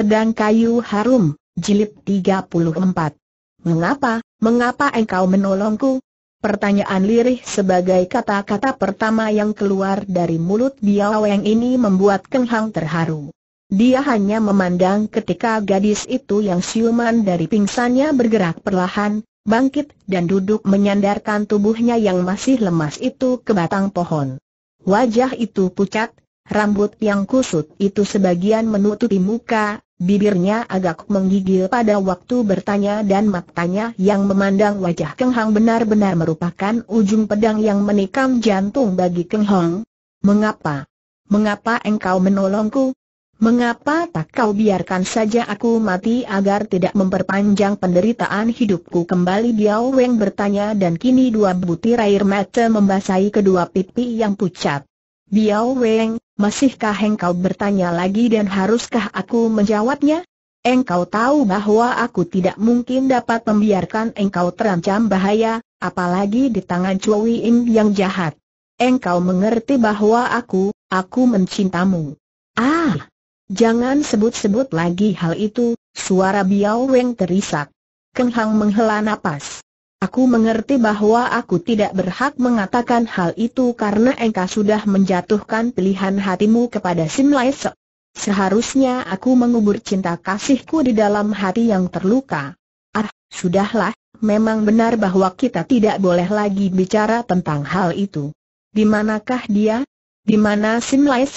Pedang Kayu Harum, Jilid 34. Mengapa, mengapa engkau menolongku? Pertanyaan lirih sebagai kata-kata pertama yang keluar dari mulut Biao ini membuat Keng Hang terharu. Dia hanya memandang ketika gadis itu yang siuman dari pingsannya bergerak perlahan, bangkit dan duduk menyandarkan tubuhnya yang masih lemas itu ke batang pohon. Wajah itu pucat, rambut yang kusut itu sebagian menutupi muka, Bibirnya agak menggigil pada waktu bertanya dan matanya yang memandang wajah Keng Hang benar-benar merupakan ujung pedang yang menikam jantung bagi Keng Hong. Mengapa? Mengapa engkau menolongku? Mengapa tak kau biarkan saja aku mati agar tidak memperpanjang penderitaan hidupku kembali Biao Weng bertanya dan kini dua butir air mata membasahi kedua pipi yang pucat. Biao Weng, Masihkah engkau bertanya lagi dan haruskah aku menjawabnya? Engkau tahu bahwa aku tidak mungkin dapat membiarkan engkau terancam bahaya, apalagi di tangan Cui Im yang jahat. Engkau mengerti bahwa aku, aku mencintamu. Ah! Jangan sebut-sebut lagi hal itu, suara Biao Weng terisak. Keng Hang menghela napas. Aku mengerti bahwa aku tidak berhak mengatakan hal itu karena engkau sudah menjatuhkan pilihan hatimu kepada Sim Lai Seharusnya aku mengubur cinta kasihku di dalam hati yang terluka. Ah, sudahlah, memang benar bahwa kita tidak boleh lagi bicara tentang hal itu. Di manakah dia? Di mana Sim Lai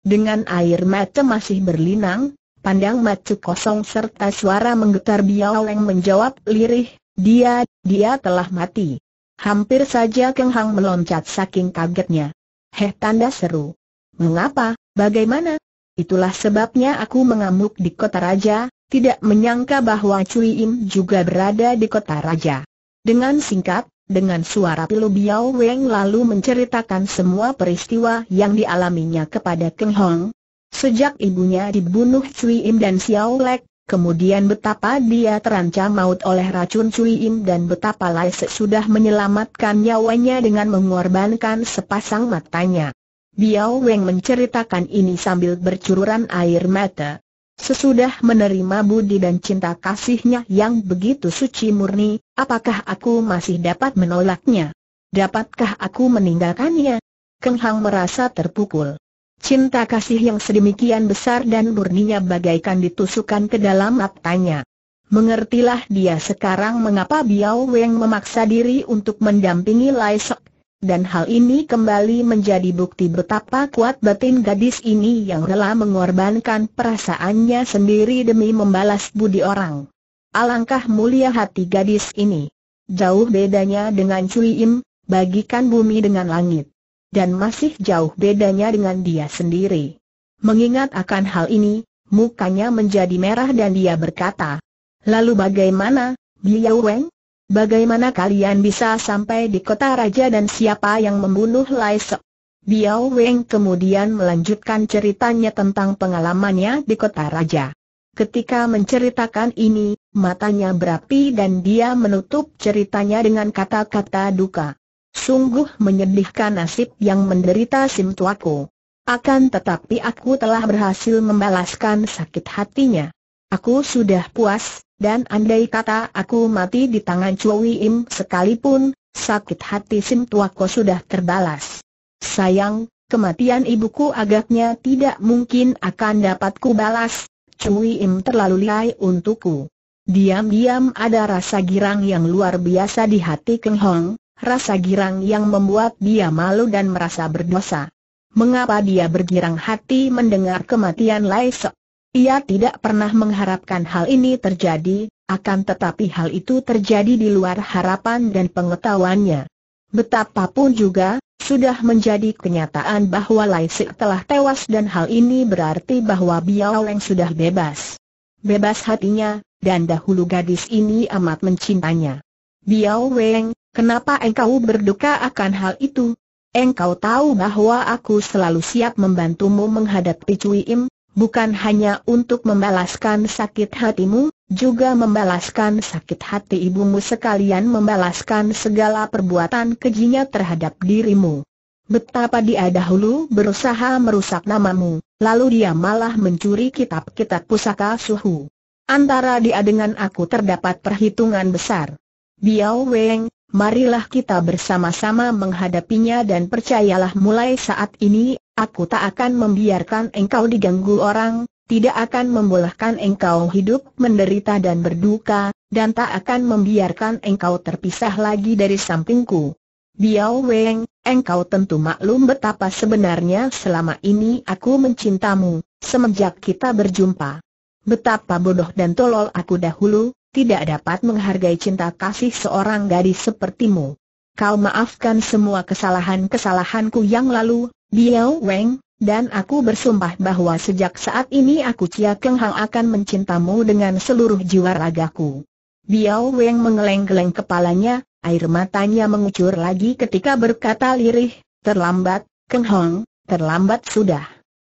Dengan air mata masih berlinang, pandang mata kosong serta suara menggetar Biao menjawab lirih, dia, dia telah mati. Hampir saja Keng Hang meloncat saking kagetnya. Heh tanda seru. Mengapa, bagaimana? Itulah sebabnya aku mengamuk di kota raja, tidak menyangka bahwa Cui Im juga berada di kota raja. Dengan singkat, dengan suara pilu Biao Weng lalu menceritakan semua peristiwa yang dialaminya kepada Keng Hong. Sejak ibunya dibunuh Cui Im dan Xiao Lek, Kemudian betapa dia terancam maut oleh racun Cui Im dan betapa Lai Se sudah menyelamatkan nyawanya dengan mengorbankan sepasang matanya. Biao Weng menceritakan ini sambil bercururan air mata. Sesudah menerima budi dan cinta kasihnya yang begitu suci murni, apakah aku masih dapat menolaknya? Dapatkah aku meninggalkannya? Keng Hang merasa terpukul. Cinta kasih yang sedemikian besar dan murninya bagaikan ditusukkan ke dalam matanya. Mengertilah dia sekarang mengapa Biao Weng memaksa diri untuk mendampingi Lai Sek, dan hal ini kembali menjadi bukti betapa kuat batin gadis ini yang rela mengorbankan perasaannya sendiri demi membalas budi orang. Alangkah mulia hati gadis ini. Jauh bedanya dengan Cui Im, bagikan bumi dengan langit dan masih jauh bedanya dengan dia sendiri. Mengingat akan hal ini, mukanya menjadi merah dan dia berkata, Lalu bagaimana, Biao Weng? Bagaimana kalian bisa sampai di kota raja dan siapa yang membunuh Lai Sok? Biao Weng kemudian melanjutkan ceritanya tentang pengalamannya di kota raja. Ketika menceritakan ini, matanya berapi dan dia menutup ceritanya dengan kata-kata duka. Sungguh menyedihkan nasib yang menderita Sim Tuaku. Akan tetapi aku telah berhasil membalaskan sakit hatinya. Aku sudah puas, dan andai kata aku mati di tangan Chui Im sekalipun, sakit hati Sim Tuaku sudah terbalas. Sayang, kematian ibuku agaknya tidak mungkin akan dapatku balas. Chui Im terlalu lihai untukku. Diam-diam ada rasa girang yang luar biasa di hati Keng Hong, rasa girang yang membuat dia malu dan merasa berdosa. Mengapa dia bergirang hati mendengar kematian Lai Ia tidak pernah mengharapkan hal ini terjadi, akan tetapi hal itu terjadi di luar harapan dan pengetahuannya. Betapapun juga, sudah menjadi kenyataan bahwa Lai telah tewas dan hal ini berarti bahwa Biao Leng sudah bebas. Bebas hatinya, dan dahulu gadis ini amat mencintanya. Biao Weng, Kenapa engkau berduka akan hal itu? Engkau tahu bahwa aku selalu siap membantumu menghadapi Cui Im, bukan hanya untuk membalaskan sakit hatimu, juga membalaskan sakit hati ibumu sekalian membalaskan segala perbuatan kejinya terhadap dirimu. Betapa dia dahulu berusaha merusak namamu, lalu dia malah mencuri kitab-kitab pusaka suhu. Antara dia dengan aku terdapat perhitungan besar. Biao Weng, marilah kita bersama-sama menghadapinya dan percayalah mulai saat ini, aku tak akan membiarkan engkau diganggu orang, tidak akan membolehkan engkau hidup menderita dan berduka, dan tak akan membiarkan engkau terpisah lagi dari sampingku. Biao Weng, engkau tentu maklum betapa sebenarnya selama ini aku mencintamu, semenjak kita berjumpa. Betapa bodoh dan tolol aku dahulu, tidak dapat menghargai cinta kasih seorang gadis sepertimu. Kau maafkan semua kesalahan-kesalahanku yang lalu, Biao Weng, dan aku bersumpah bahwa sejak saat ini aku Cia Keng Hang akan mencintamu dengan seluruh jiwa ragaku. Biao Weng mengeleng-geleng kepalanya, air matanya mengucur lagi ketika berkata lirih, terlambat, Keng Hang, terlambat sudah.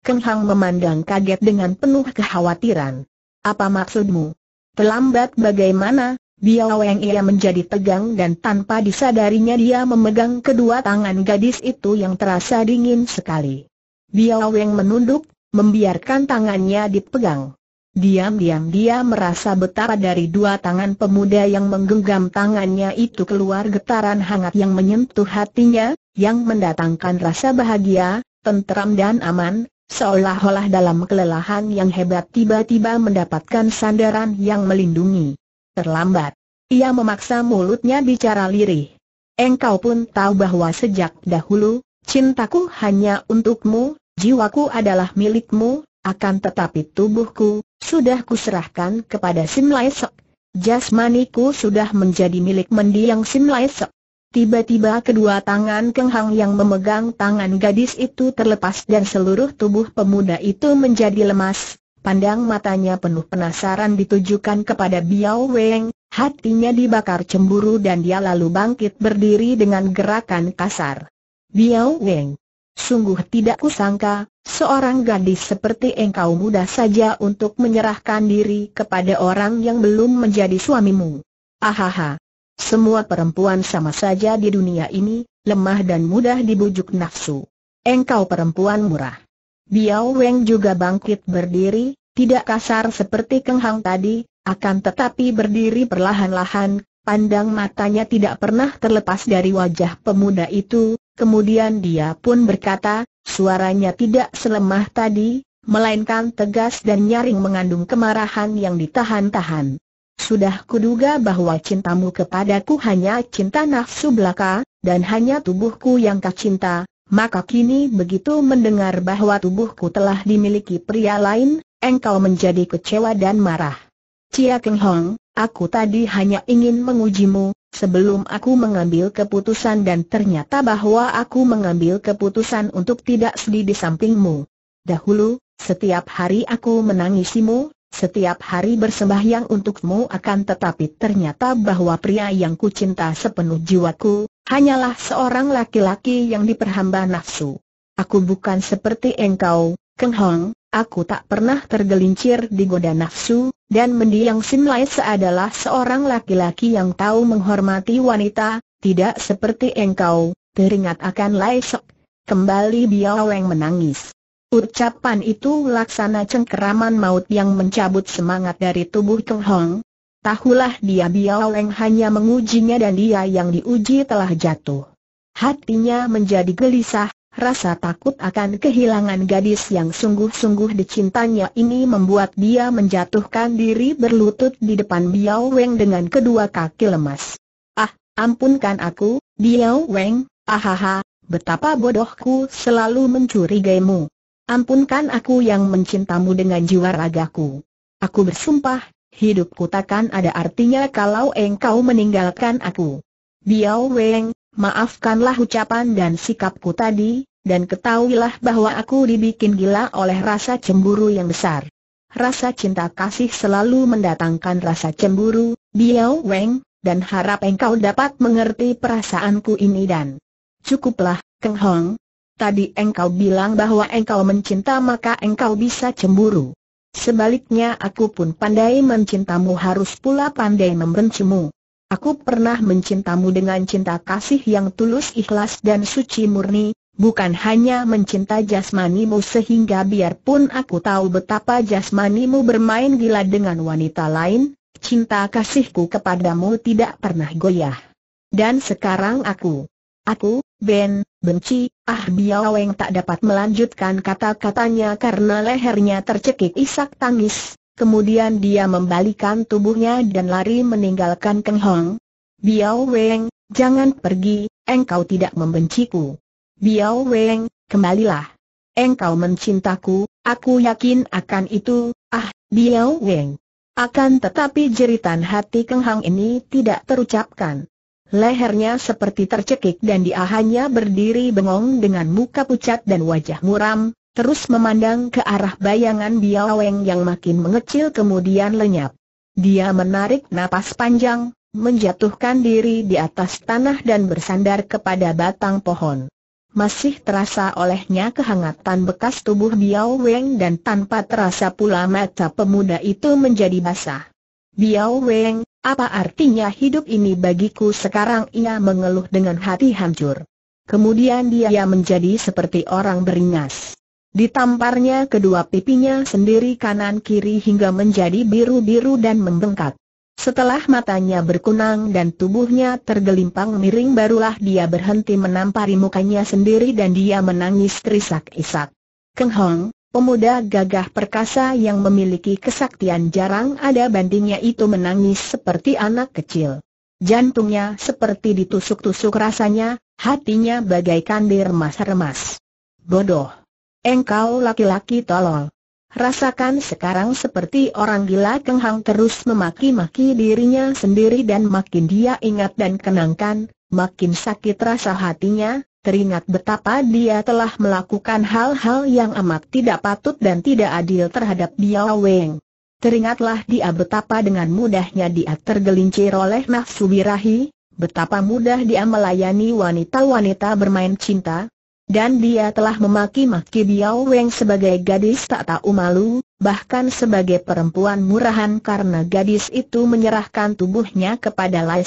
Keng Hang memandang kaget dengan penuh kekhawatiran. Apa maksudmu? Terlambat bagaimana, Biaweng ia menjadi tegang dan tanpa disadarinya dia memegang kedua tangan gadis itu yang terasa dingin sekali. Biaweng menunduk, membiarkan tangannya dipegang. Diam-diam dia merasa betapa dari dua tangan pemuda yang menggenggam tangannya itu keluar getaran hangat yang menyentuh hatinya, yang mendatangkan rasa bahagia, tenteram dan aman, Seolah-olah dalam kelelahan yang hebat tiba-tiba mendapatkan sandaran yang melindungi. Terlambat. Ia memaksa mulutnya bicara lirih. Engkau pun tahu bahwa sejak dahulu, cintaku hanya untukmu, jiwaku adalah milikmu, akan tetapi tubuhku, sudah kuserahkan kepada Sim Jasmaniku sudah menjadi milik mendiang Sim Tiba-tiba kedua tangan Keng Hang yang memegang tangan gadis itu terlepas dan seluruh tubuh pemuda itu menjadi lemas. Pandang matanya penuh penasaran ditujukan kepada Biao Weng, hatinya dibakar cemburu dan dia lalu bangkit berdiri dengan gerakan kasar. Biao Weng, sungguh tidak kusangka, seorang gadis seperti engkau mudah saja untuk menyerahkan diri kepada orang yang belum menjadi suamimu. Ahaha. Semua perempuan sama saja di dunia ini, lemah dan mudah dibujuk nafsu. Engkau perempuan murah. Biao Weng juga bangkit berdiri, tidak kasar seperti Keng Hang tadi, akan tetapi berdiri perlahan-lahan, pandang matanya tidak pernah terlepas dari wajah pemuda itu, kemudian dia pun berkata, suaranya tidak selemah tadi, melainkan tegas dan nyaring mengandung kemarahan yang ditahan-tahan. Sudah kuduga bahwa cintamu kepadaku hanya cinta nafsu belaka, dan hanya tubuhku yang kau cinta, maka kini begitu mendengar bahwa tubuhku telah dimiliki pria lain, engkau menjadi kecewa dan marah. Cia Keng Hong, aku tadi hanya ingin mengujimu, sebelum aku mengambil keputusan dan ternyata bahwa aku mengambil keputusan untuk tidak sedih di sampingmu. Dahulu, setiap hari aku menangisimu, setiap hari bersembahyang untukmu akan tetapi ternyata bahwa pria yang kucinta sepenuh jiwaku, hanyalah seorang laki-laki yang diperhamba nafsu. Aku bukan seperti engkau, Keng Hong, aku tak pernah tergelincir di goda nafsu, dan mendiang Sin Lai adalah seorang laki-laki yang tahu menghormati wanita, tidak seperti engkau, teringat akan Lai Sok. Kembali Biao Weng menangis. Ucapan itu laksana cengkeraman maut yang mencabut semangat dari tubuh Keng Hong. Tahulah dia Biao Leng hanya mengujinya dan dia yang diuji telah jatuh. Hatinya menjadi gelisah, rasa takut akan kehilangan gadis yang sungguh-sungguh dicintanya ini membuat dia menjatuhkan diri berlutut di depan Biao Weng dengan kedua kaki lemas. Ah, ampunkan aku, Biao Weng, ahaha, betapa bodohku selalu mencurigaimu. Ampunkan aku yang mencintamu dengan jiwa ragaku. Aku bersumpah, hidupku takkan ada artinya kalau engkau meninggalkan aku. Biao Weng, maafkanlah ucapan dan sikapku tadi, dan ketahuilah bahwa aku dibikin gila oleh rasa cemburu yang besar. Rasa cinta kasih selalu mendatangkan rasa cemburu, Biao Weng, dan harap engkau dapat mengerti perasaanku ini dan cukuplah, Keng Hong, Tadi engkau bilang bahwa engkau mencinta maka engkau bisa cemburu. Sebaliknya aku pun pandai mencintamu harus pula pandai membencimu. Aku pernah mencintamu dengan cinta kasih yang tulus ikhlas dan suci murni, bukan hanya mencinta jasmanimu sehingga biarpun aku tahu betapa jasmanimu bermain gila dengan wanita lain, cinta kasihku kepadamu tidak pernah goyah. Dan sekarang aku, aku, Ben, benci, ah Biaweng tak dapat melanjutkan kata-katanya karena lehernya tercekik isak tangis, kemudian dia membalikan tubuhnya dan lari meninggalkan Keng Hong. Biaweng, jangan pergi, engkau tidak membenciku. Biaweng, kembalilah. Engkau mencintaku, aku yakin akan itu, ah, Biao Akan tetapi jeritan hati Keng Hong ini tidak terucapkan. Lehernya seperti tercekik dan dia hanya berdiri bengong dengan muka pucat dan wajah muram, terus memandang ke arah bayangan Biaweng yang makin mengecil kemudian lenyap. Dia menarik napas panjang, menjatuhkan diri di atas tanah dan bersandar kepada batang pohon. Masih terasa olehnya kehangatan bekas tubuh Weng dan tanpa terasa pula mata pemuda itu menjadi basah. Biao Weng, apa artinya hidup ini bagiku sekarang ia mengeluh dengan hati hancur. Kemudian dia menjadi seperti orang beringas. Ditamparnya kedua pipinya sendiri kanan-kiri hingga menjadi biru-biru dan membengkak. Setelah matanya berkunang dan tubuhnya tergelimpang miring barulah dia berhenti menampari mukanya sendiri dan dia menangis terisak-isak. Keng Hong, Pemuda gagah perkasa yang memiliki kesaktian jarang ada bandingnya itu menangis seperti anak kecil. Jantungnya seperti ditusuk-tusuk rasanya, hatinya bagaikan diremas remas Bodoh! Engkau laki-laki tolol! Rasakan sekarang seperti orang gila kenghang terus memaki-maki dirinya sendiri dan makin dia ingat dan kenangkan, makin sakit rasa hatinya, teringat betapa dia telah melakukan hal-hal yang amat tidak patut dan tidak adil terhadap Biao Weng. Teringatlah dia betapa dengan mudahnya dia tergelincir oleh nafsu birahi, betapa mudah dia melayani wanita-wanita bermain cinta, dan dia telah memaki-maki Biao Weng sebagai gadis tak tahu malu, bahkan sebagai perempuan murahan karena gadis itu menyerahkan tubuhnya kepada Lai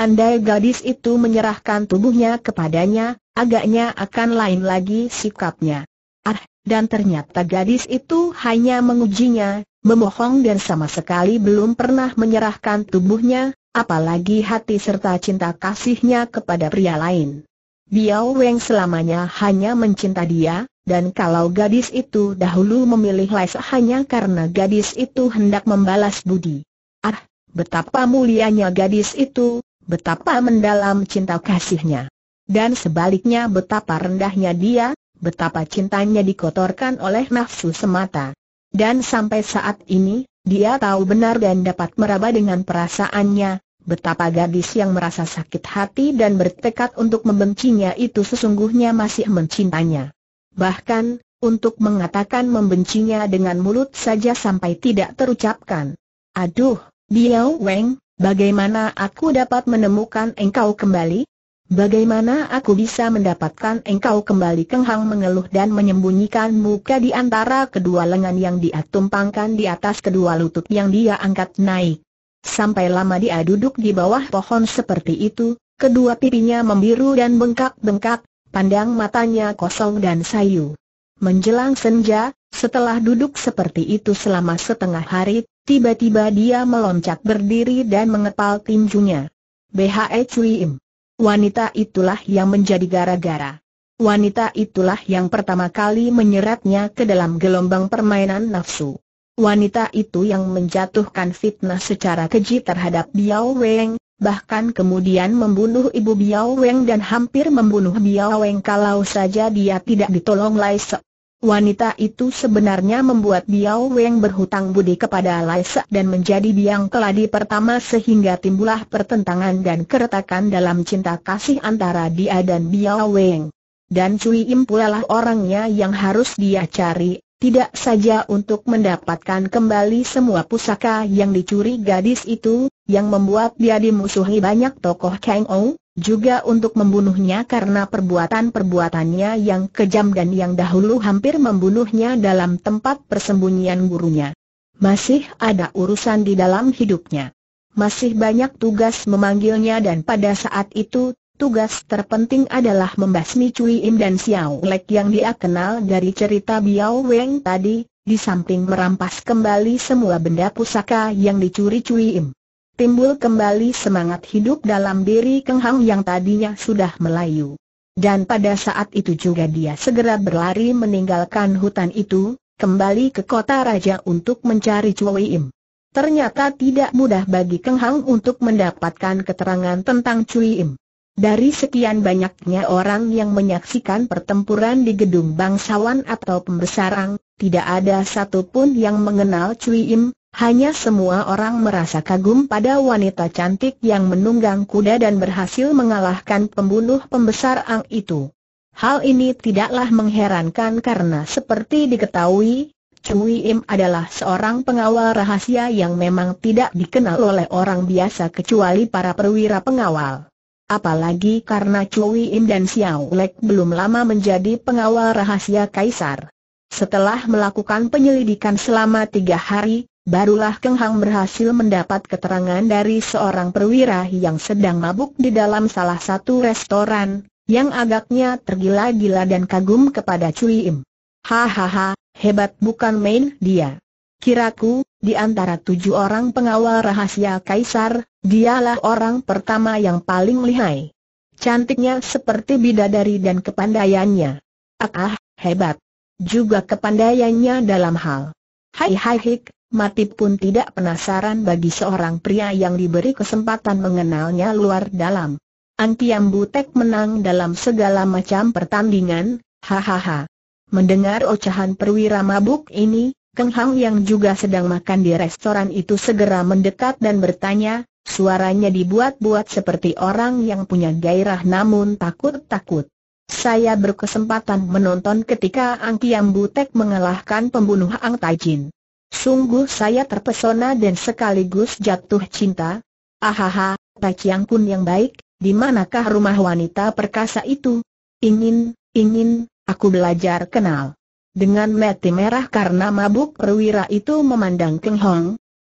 Andai gadis itu menyerahkan tubuhnya kepadanya, Agaknya akan lain lagi sikapnya. Ah, dan ternyata gadis itu hanya mengujinya, memohong dan sama sekali belum pernah menyerahkan tubuhnya, apalagi hati serta cinta kasihnya kepada pria lain. Biao Weng selamanya hanya mencinta dia, dan kalau gadis itu dahulu memilih Lais hanya karena gadis itu hendak membalas budi. Ah, betapa mulianya gadis itu, betapa mendalam cinta kasihnya. Dan sebaliknya betapa rendahnya dia, betapa cintanya dikotorkan oleh nafsu semata. Dan sampai saat ini, dia tahu benar dan dapat meraba dengan perasaannya, betapa gadis yang merasa sakit hati dan bertekad untuk membencinya itu sesungguhnya masih mencintanya. Bahkan, untuk mengatakan membencinya dengan mulut saja sampai tidak terucapkan. Aduh, Biao Weng, bagaimana aku dapat menemukan engkau kembali? Bagaimana aku bisa mendapatkan engkau kembali Kenghang mengeluh dan menyembunyikan muka di antara kedua lengan yang dia tumpangkan di atas kedua lutut yang dia angkat naik. Sampai lama dia duduk di bawah pohon seperti itu, kedua pipinya membiru dan bengkak-bengkak, pandang matanya kosong dan sayu. Menjelang senja, setelah duduk seperti itu selama setengah hari, tiba-tiba dia meloncat berdiri dan mengepal tinjunya. BHE Cui Im Wanita itulah yang menjadi gara-gara. Wanita itulah yang pertama kali menyeretnya ke dalam gelombang permainan nafsu. Wanita itu yang menjatuhkan fitnah secara keji terhadap Biao Weng, bahkan kemudian membunuh ibu Biao Weng dan hampir membunuh Biao Weng kalau saja dia tidak ditolong Lai Se. Wanita itu sebenarnya membuat Biao Weng berhutang budi kepada Lai Se dan menjadi biang keladi pertama sehingga timbullah pertentangan dan keretakan dalam cinta kasih antara dia dan Biao Weng. Dan Cui Im pulalah orangnya yang harus dia cari, tidak saja untuk mendapatkan kembali semua pusaka yang dicuri gadis itu, yang membuat dia dimusuhi banyak tokoh Kang Ong, juga untuk membunuhnya karena perbuatan-perbuatannya yang kejam dan yang dahulu hampir membunuhnya dalam tempat persembunyian gurunya. Masih ada urusan di dalam hidupnya. Masih banyak tugas memanggilnya dan pada saat itu, tugas terpenting adalah membasmi Cui Im dan Xiao Lek yang dia kenal dari cerita Biao Weng tadi, di samping merampas kembali semua benda pusaka yang dicuri Cui Im timbul kembali semangat hidup dalam diri Keng Hang yang tadinya sudah melayu. Dan pada saat itu juga dia segera berlari meninggalkan hutan itu, kembali ke kota raja untuk mencari Cui Im. Ternyata tidak mudah bagi Keng Hang untuk mendapatkan keterangan tentang Cui Im. Dari sekian banyaknya orang yang menyaksikan pertempuran di gedung bangsawan atau pembesarang, tidak ada satupun yang mengenal Cui Im, hanya semua orang merasa kagum pada wanita cantik yang menunggang kuda dan berhasil mengalahkan pembunuh pembesar Ang itu. Hal ini tidaklah mengherankan karena seperti diketahui, Cui Im adalah seorang pengawal rahasia yang memang tidak dikenal oleh orang biasa kecuali para perwira pengawal. Apalagi karena Cui Im dan Xiao Lek belum lama menjadi pengawal rahasia Kaisar. Setelah melakukan penyelidikan selama tiga hari, Barulah Keng Hang berhasil mendapat keterangan dari seorang perwira yang sedang mabuk di dalam salah satu restoran, yang agaknya tergila-gila dan kagum kepada Cui Im. Hahaha, hebat bukan main dia. Kiraku, di antara tujuh orang pengawal rahasia kaisar, dialah orang pertama yang paling lihai. Cantiknya seperti bidadari dan kepandaiannya. Ah, ah hebat. Juga kepandaiannya dalam hal. Hai hai hik, mati pun tidak penasaran bagi seorang pria yang diberi kesempatan mengenalnya luar dalam. Antiam Butek menang dalam segala macam pertandingan, hahaha. Mendengar ocahan perwira mabuk ini, Keng Hang yang juga sedang makan di restoran itu segera mendekat dan bertanya, suaranya dibuat-buat seperti orang yang punya gairah namun takut-takut. Saya berkesempatan menonton ketika Ang Kiam Butek mengalahkan pembunuh Ang Tajin. Sungguh saya terpesona dan sekaligus jatuh cinta. Ahaha, Tai Chiang Kun yang baik, di manakah rumah wanita perkasa itu? Ingin, ingin, aku belajar kenal. Dengan mati merah karena mabuk perwira itu memandang Keng Hong.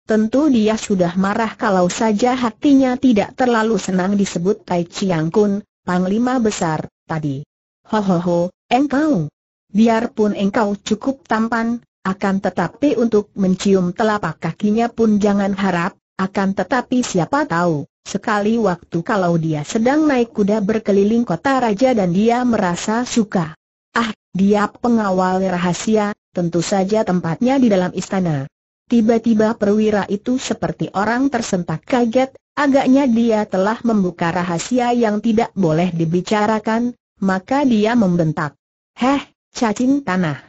Tentu dia sudah marah kalau saja hatinya tidak terlalu senang disebut Tai Chiang Kun, Panglima Besar, tadi. Ho ho ho, engkau. Biarpun engkau cukup tampan, akan tetapi untuk mencium telapak kakinya pun jangan harap, akan tetapi siapa tahu, sekali waktu kalau dia sedang naik kuda berkeliling kota raja dan dia merasa suka. Ah, dia pengawal rahasia, tentu saja tempatnya di dalam istana. Tiba-tiba perwira itu seperti orang tersentak kaget, agaknya dia telah membuka rahasia yang tidak boleh dibicarakan, maka dia membentak. Heh, cacing tanah.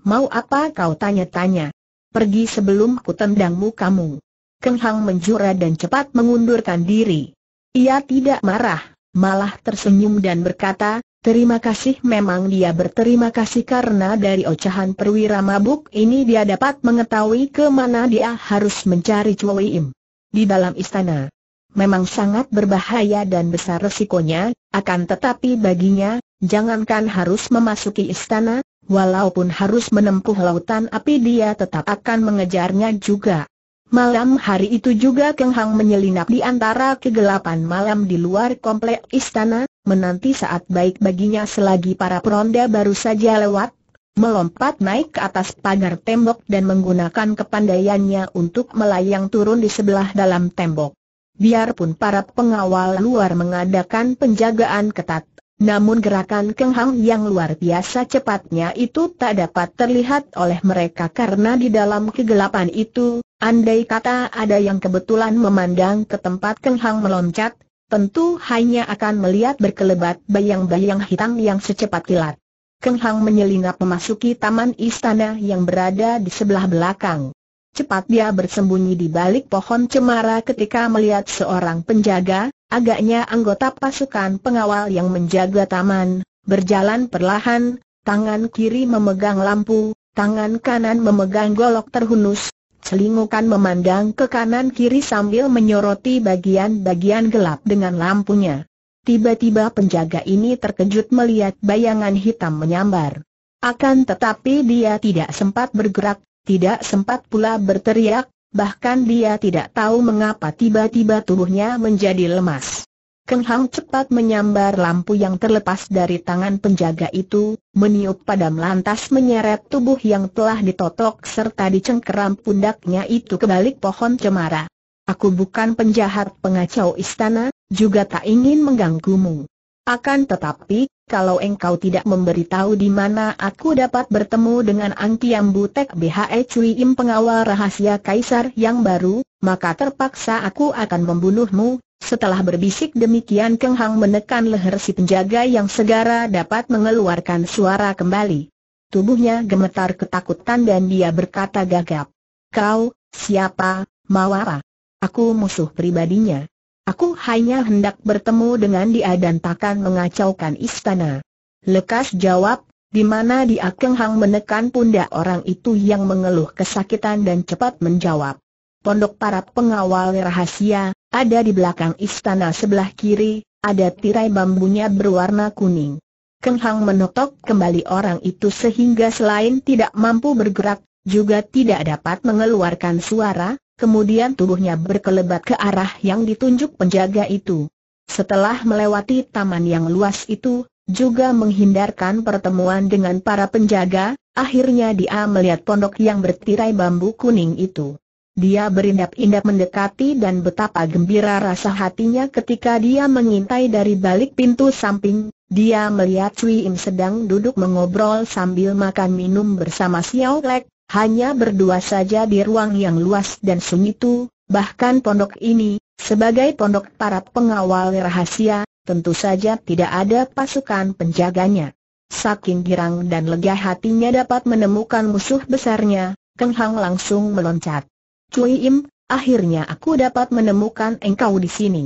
Mau apa kau tanya-tanya? Pergi sebelum kutendangmu kamu. Keng Hang menjura dan cepat mengundurkan diri. Ia tidak marah, malah tersenyum dan berkata, Terima kasih memang dia berterima kasih karena dari ocahan perwira mabuk ini dia dapat mengetahui kemana dia harus mencari Cui Im. Di dalam istana. Memang sangat berbahaya dan besar resikonya, akan tetapi baginya, jangankan harus memasuki istana, walaupun harus menempuh lautan api dia tetap akan mengejarnya juga. Malam hari itu juga Keng Hang menyelinap di antara kegelapan malam di luar komplek istana, menanti saat baik baginya selagi para peronda baru saja lewat, melompat naik ke atas pagar tembok dan menggunakan kepandaiannya untuk melayang turun di sebelah dalam tembok. Biarpun para pengawal luar mengadakan penjagaan ketat, namun gerakan Keng Hang yang luar biasa cepatnya itu tak dapat terlihat oleh mereka karena di dalam kegelapan itu, andai kata ada yang kebetulan memandang ke tempat Keng Hang meloncat, tentu hanya akan melihat berkelebat bayang-bayang hitam yang secepat kilat. Keng Hang menyelinap memasuki taman istana yang berada di sebelah belakang. Cepat dia bersembunyi di balik pohon cemara ketika melihat seorang penjaga, agaknya anggota pasukan pengawal yang menjaga taman, berjalan perlahan, tangan kiri memegang lampu, tangan kanan memegang golok terhunus, celingukan memandang ke kanan kiri sambil menyoroti bagian-bagian gelap dengan lampunya. Tiba-tiba penjaga ini terkejut melihat bayangan hitam menyambar. Akan tetapi dia tidak sempat bergerak, tidak sempat pula berteriak, bahkan dia tidak tahu mengapa tiba-tiba tubuhnya menjadi lemas. Keng Hang cepat menyambar lampu yang terlepas dari tangan penjaga itu, meniup padam lantas menyeret tubuh yang telah ditotok serta dicengkeram pundaknya itu ke balik pohon cemara. Aku bukan penjahat pengacau istana, juga tak ingin mengganggumu. Akan tetapi, kalau engkau tidak memberitahu di mana aku dapat bertemu dengan Angkiam Butek BHE Cui Im pengawal rahasia kaisar yang baru, maka terpaksa aku akan membunuhmu. Setelah berbisik demikian Keng Hang menekan leher si penjaga yang segera dapat mengeluarkan suara kembali. Tubuhnya gemetar ketakutan dan dia berkata gagap. Kau, siapa, Mawara? Aku musuh pribadinya. Aku hanya hendak bertemu dengan dia dan takkan mengacaukan istana. Lekas jawab, di mana dia kenghang menekan pundak orang itu yang mengeluh kesakitan dan cepat menjawab. Pondok para pengawal rahasia, ada di belakang istana sebelah kiri, ada tirai bambunya berwarna kuning. Kenghang menotok kembali orang itu sehingga selain tidak mampu bergerak, juga tidak dapat mengeluarkan suara, kemudian tubuhnya berkelebat ke arah yang ditunjuk penjaga itu. Setelah melewati taman yang luas itu, juga menghindarkan pertemuan dengan para penjaga, akhirnya dia melihat pondok yang bertirai bambu kuning itu. Dia berindap-indap mendekati dan betapa gembira rasa hatinya ketika dia mengintai dari balik pintu samping, dia melihat Cui Im sedang duduk mengobrol sambil makan minum bersama Xiao Lek, hanya berdua saja di ruang yang luas dan sunyi itu, bahkan pondok ini, sebagai pondok para pengawal rahasia, tentu saja tidak ada pasukan penjaganya. Saking girang dan lega hatinya dapat menemukan musuh besarnya, Keng Hang langsung meloncat. Cui Im, akhirnya aku dapat menemukan engkau di sini.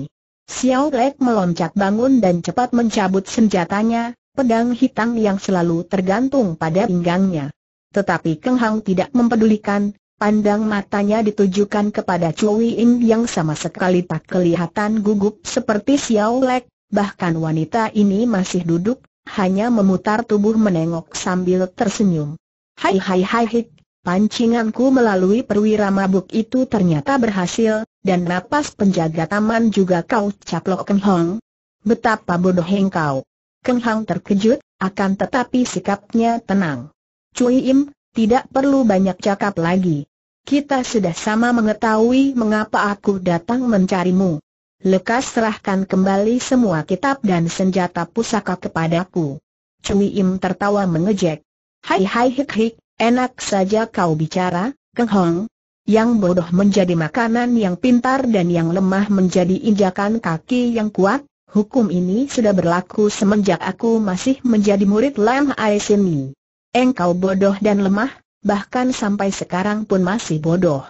Xiao Lek meloncat bangun dan cepat mencabut senjatanya, pedang hitam yang selalu tergantung pada pinggangnya. Tetapi Keng Hang tidak mempedulikan, pandang matanya ditujukan kepada Cui In yang sama sekali tak kelihatan gugup seperti Xiao Lek, bahkan wanita ini masih duduk, hanya memutar tubuh menengok sambil tersenyum. Hai hai hai hik, pancinganku melalui perwira mabuk itu ternyata berhasil, dan napas penjaga taman juga kau caplok Keng Hang. Betapa bodoh engkau. Keng Hang terkejut, akan tetapi sikapnya tenang. Cui Im, tidak perlu banyak cakap lagi. Kita sudah sama mengetahui mengapa aku datang mencarimu. Lekas serahkan kembali semua kitab dan senjata pusaka kepadaku. Cui Im tertawa mengejek. Hai hai hik hik, enak saja kau bicara, Keng Hong. Yang bodoh menjadi makanan yang pintar dan yang lemah menjadi injakan kaki yang kuat, hukum ini sudah berlaku semenjak aku masih menjadi murid Lam Aisini. Engkau bodoh dan lemah, bahkan sampai sekarang pun masih bodoh.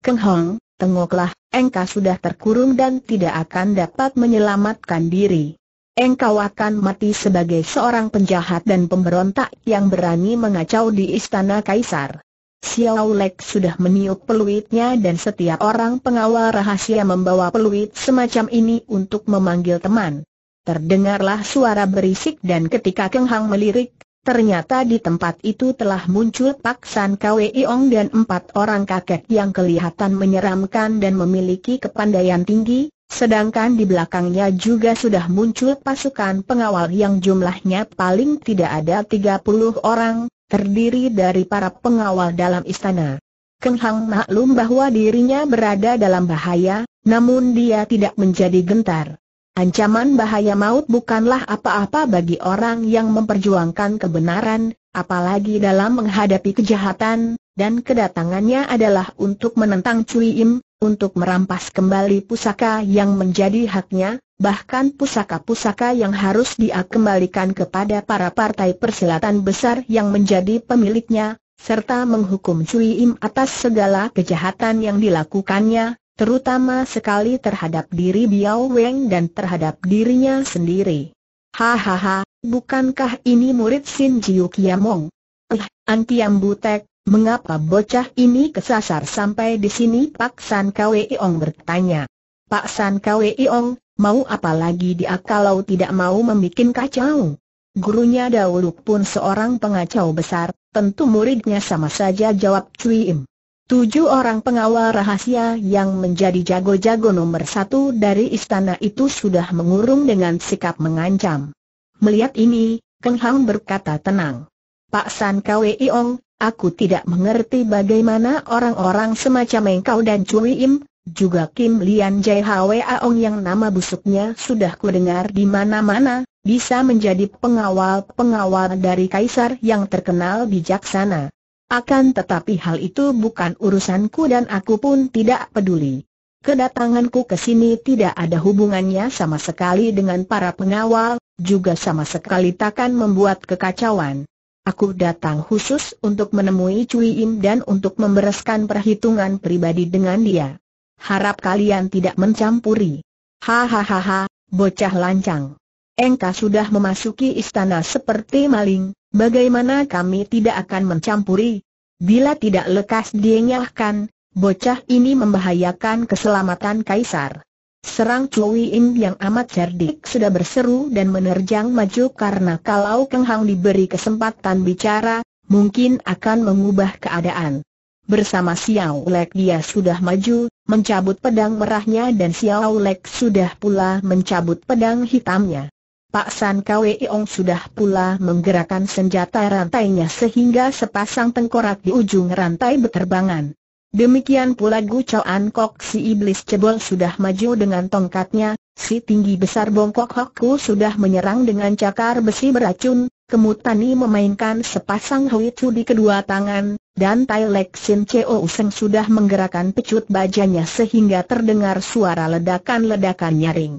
Keng Hong, tengoklah, engkau sudah terkurung dan tidak akan dapat menyelamatkan diri. Engkau akan mati sebagai seorang penjahat dan pemberontak yang berani mengacau di istana kaisar. Xiao Lek sudah meniup peluitnya dan setiap orang pengawal rahasia membawa peluit semacam ini untuk memanggil teman. Terdengarlah suara berisik dan ketika Keng Hang melirik, Ternyata di tempat itu telah muncul San Kwe Iong dan empat orang kakek yang kelihatan menyeramkan dan memiliki kepandaian tinggi, sedangkan di belakangnya juga sudah muncul pasukan pengawal yang jumlahnya paling tidak ada 30 orang, terdiri dari para pengawal dalam istana. Keng Hang maklum bahwa dirinya berada dalam bahaya, namun dia tidak menjadi gentar. Ancaman bahaya maut bukanlah apa-apa bagi orang yang memperjuangkan kebenaran, apalagi dalam menghadapi kejahatan, dan kedatangannya adalah untuk menentang Cui Im, untuk merampas kembali pusaka yang menjadi haknya, bahkan pusaka-pusaka yang harus dia kembalikan kepada para partai persilatan besar yang menjadi pemiliknya, serta menghukum Cui Im atas segala kejahatan yang dilakukannya, terutama sekali terhadap diri Biao Weng dan terhadap dirinya sendiri. Hahaha, bukankah ini murid Sin Jiu Kiamong? Eh, Antiam Butek, mengapa bocah ini kesasar sampai di sini? Pak San Kwei Ong bertanya. Pak San Kwei Ong, mau apa lagi dia kalau tidak mau membuat kacau? Gurunya dahulu pun seorang pengacau besar, tentu muridnya sama saja jawab Cui Im. Tujuh orang pengawal rahasia yang menjadi jago-jago nomor satu dari istana itu sudah mengurung dengan sikap mengancam. Melihat ini, Keng Hang berkata tenang. Pak San Kwei Ong, aku tidak mengerti bagaimana orang-orang semacam engkau dan Cui Im, juga Kim Lian Jai Hwa Ong yang nama busuknya sudah kudengar di mana-mana, bisa menjadi pengawal-pengawal dari kaisar yang terkenal bijaksana. Akan tetapi hal itu bukan urusanku dan aku pun tidak peduli. Kedatanganku ke sini tidak ada hubungannya sama sekali dengan para pengawal, juga sama sekali takkan membuat kekacauan. Aku datang khusus untuk menemui Cui Im dan untuk membereskan perhitungan pribadi dengan dia. Harap kalian tidak mencampuri. Hahaha, bocah lancang. Engkau sudah memasuki istana seperti maling, Bagaimana kami tidak akan mencampuri? Bila tidak lekas dienyahkan, bocah ini membahayakan keselamatan Kaisar. Serang Cui In yang amat cerdik sudah berseru dan menerjang maju karena kalau Keng Hang diberi kesempatan bicara, mungkin akan mengubah keadaan. Bersama Xiao Lek dia sudah maju, mencabut pedang merahnya dan Xiao Lek sudah pula mencabut pedang hitamnya. Pak San Kwe Ong sudah pula menggerakkan senjata rantainya sehingga sepasang tengkorak di ujung rantai berterbangan. Demikian pula Gu Chao An Kok si iblis cebol sudah maju dengan tongkatnya, si tinggi besar bongkok Hokku sudah menyerang dengan cakar besi beracun, kemutani memainkan sepasang Hui Chu di kedua tangan, dan Tai Lek Sin Cheo Useng sudah menggerakkan pecut bajanya sehingga terdengar suara ledakan-ledakan nyaring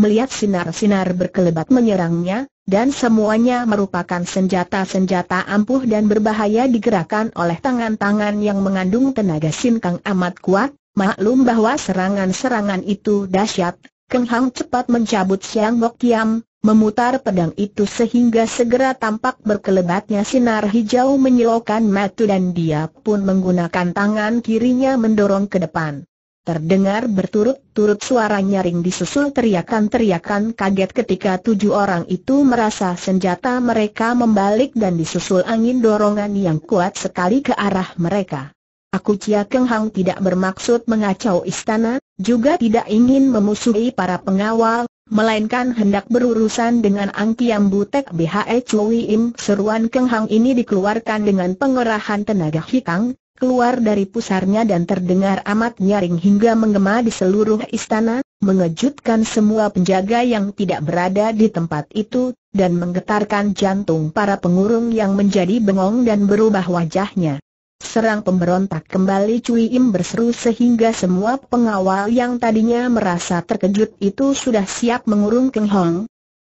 melihat sinar-sinar berkelebat menyerangnya, dan semuanya merupakan senjata-senjata ampuh dan berbahaya digerakkan oleh tangan-tangan yang mengandung tenaga sinkang amat kuat, maklum bahwa serangan-serangan itu dahsyat. Keng Hang cepat mencabut Siang Bok Kiam, memutar pedang itu sehingga segera tampak berkelebatnya sinar hijau menyilaukan Matu dan dia pun menggunakan tangan kirinya mendorong ke depan. Terdengar berturut-turut suara nyaring disusul teriakan-teriakan kaget ketika tujuh orang itu merasa senjata mereka membalik dan disusul angin dorongan yang kuat sekali ke arah mereka. Aku Cia Keng Hang tidak bermaksud mengacau istana, juga tidak ingin memusuhi para pengawal, melainkan hendak berurusan dengan Angkiam Butek BHE Chui Im. Seruan Keng Hang ini dikeluarkan dengan pengerahan tenaga hikang, keluar dari pusarnya dan terdengar amat nyaring hingga menggema di seluruh istana, mengejutkan semua penjaga yang tidak berada di tempat itu, dan menggetarkan jantung para pengurung yang menjadi bengong dan berubah wajahnya. Serang pemberontak kembali Cui Im berseru sehingga semua pengawal yang tadinya merasa terkejut itu sudah siap mengurung Keng Hong.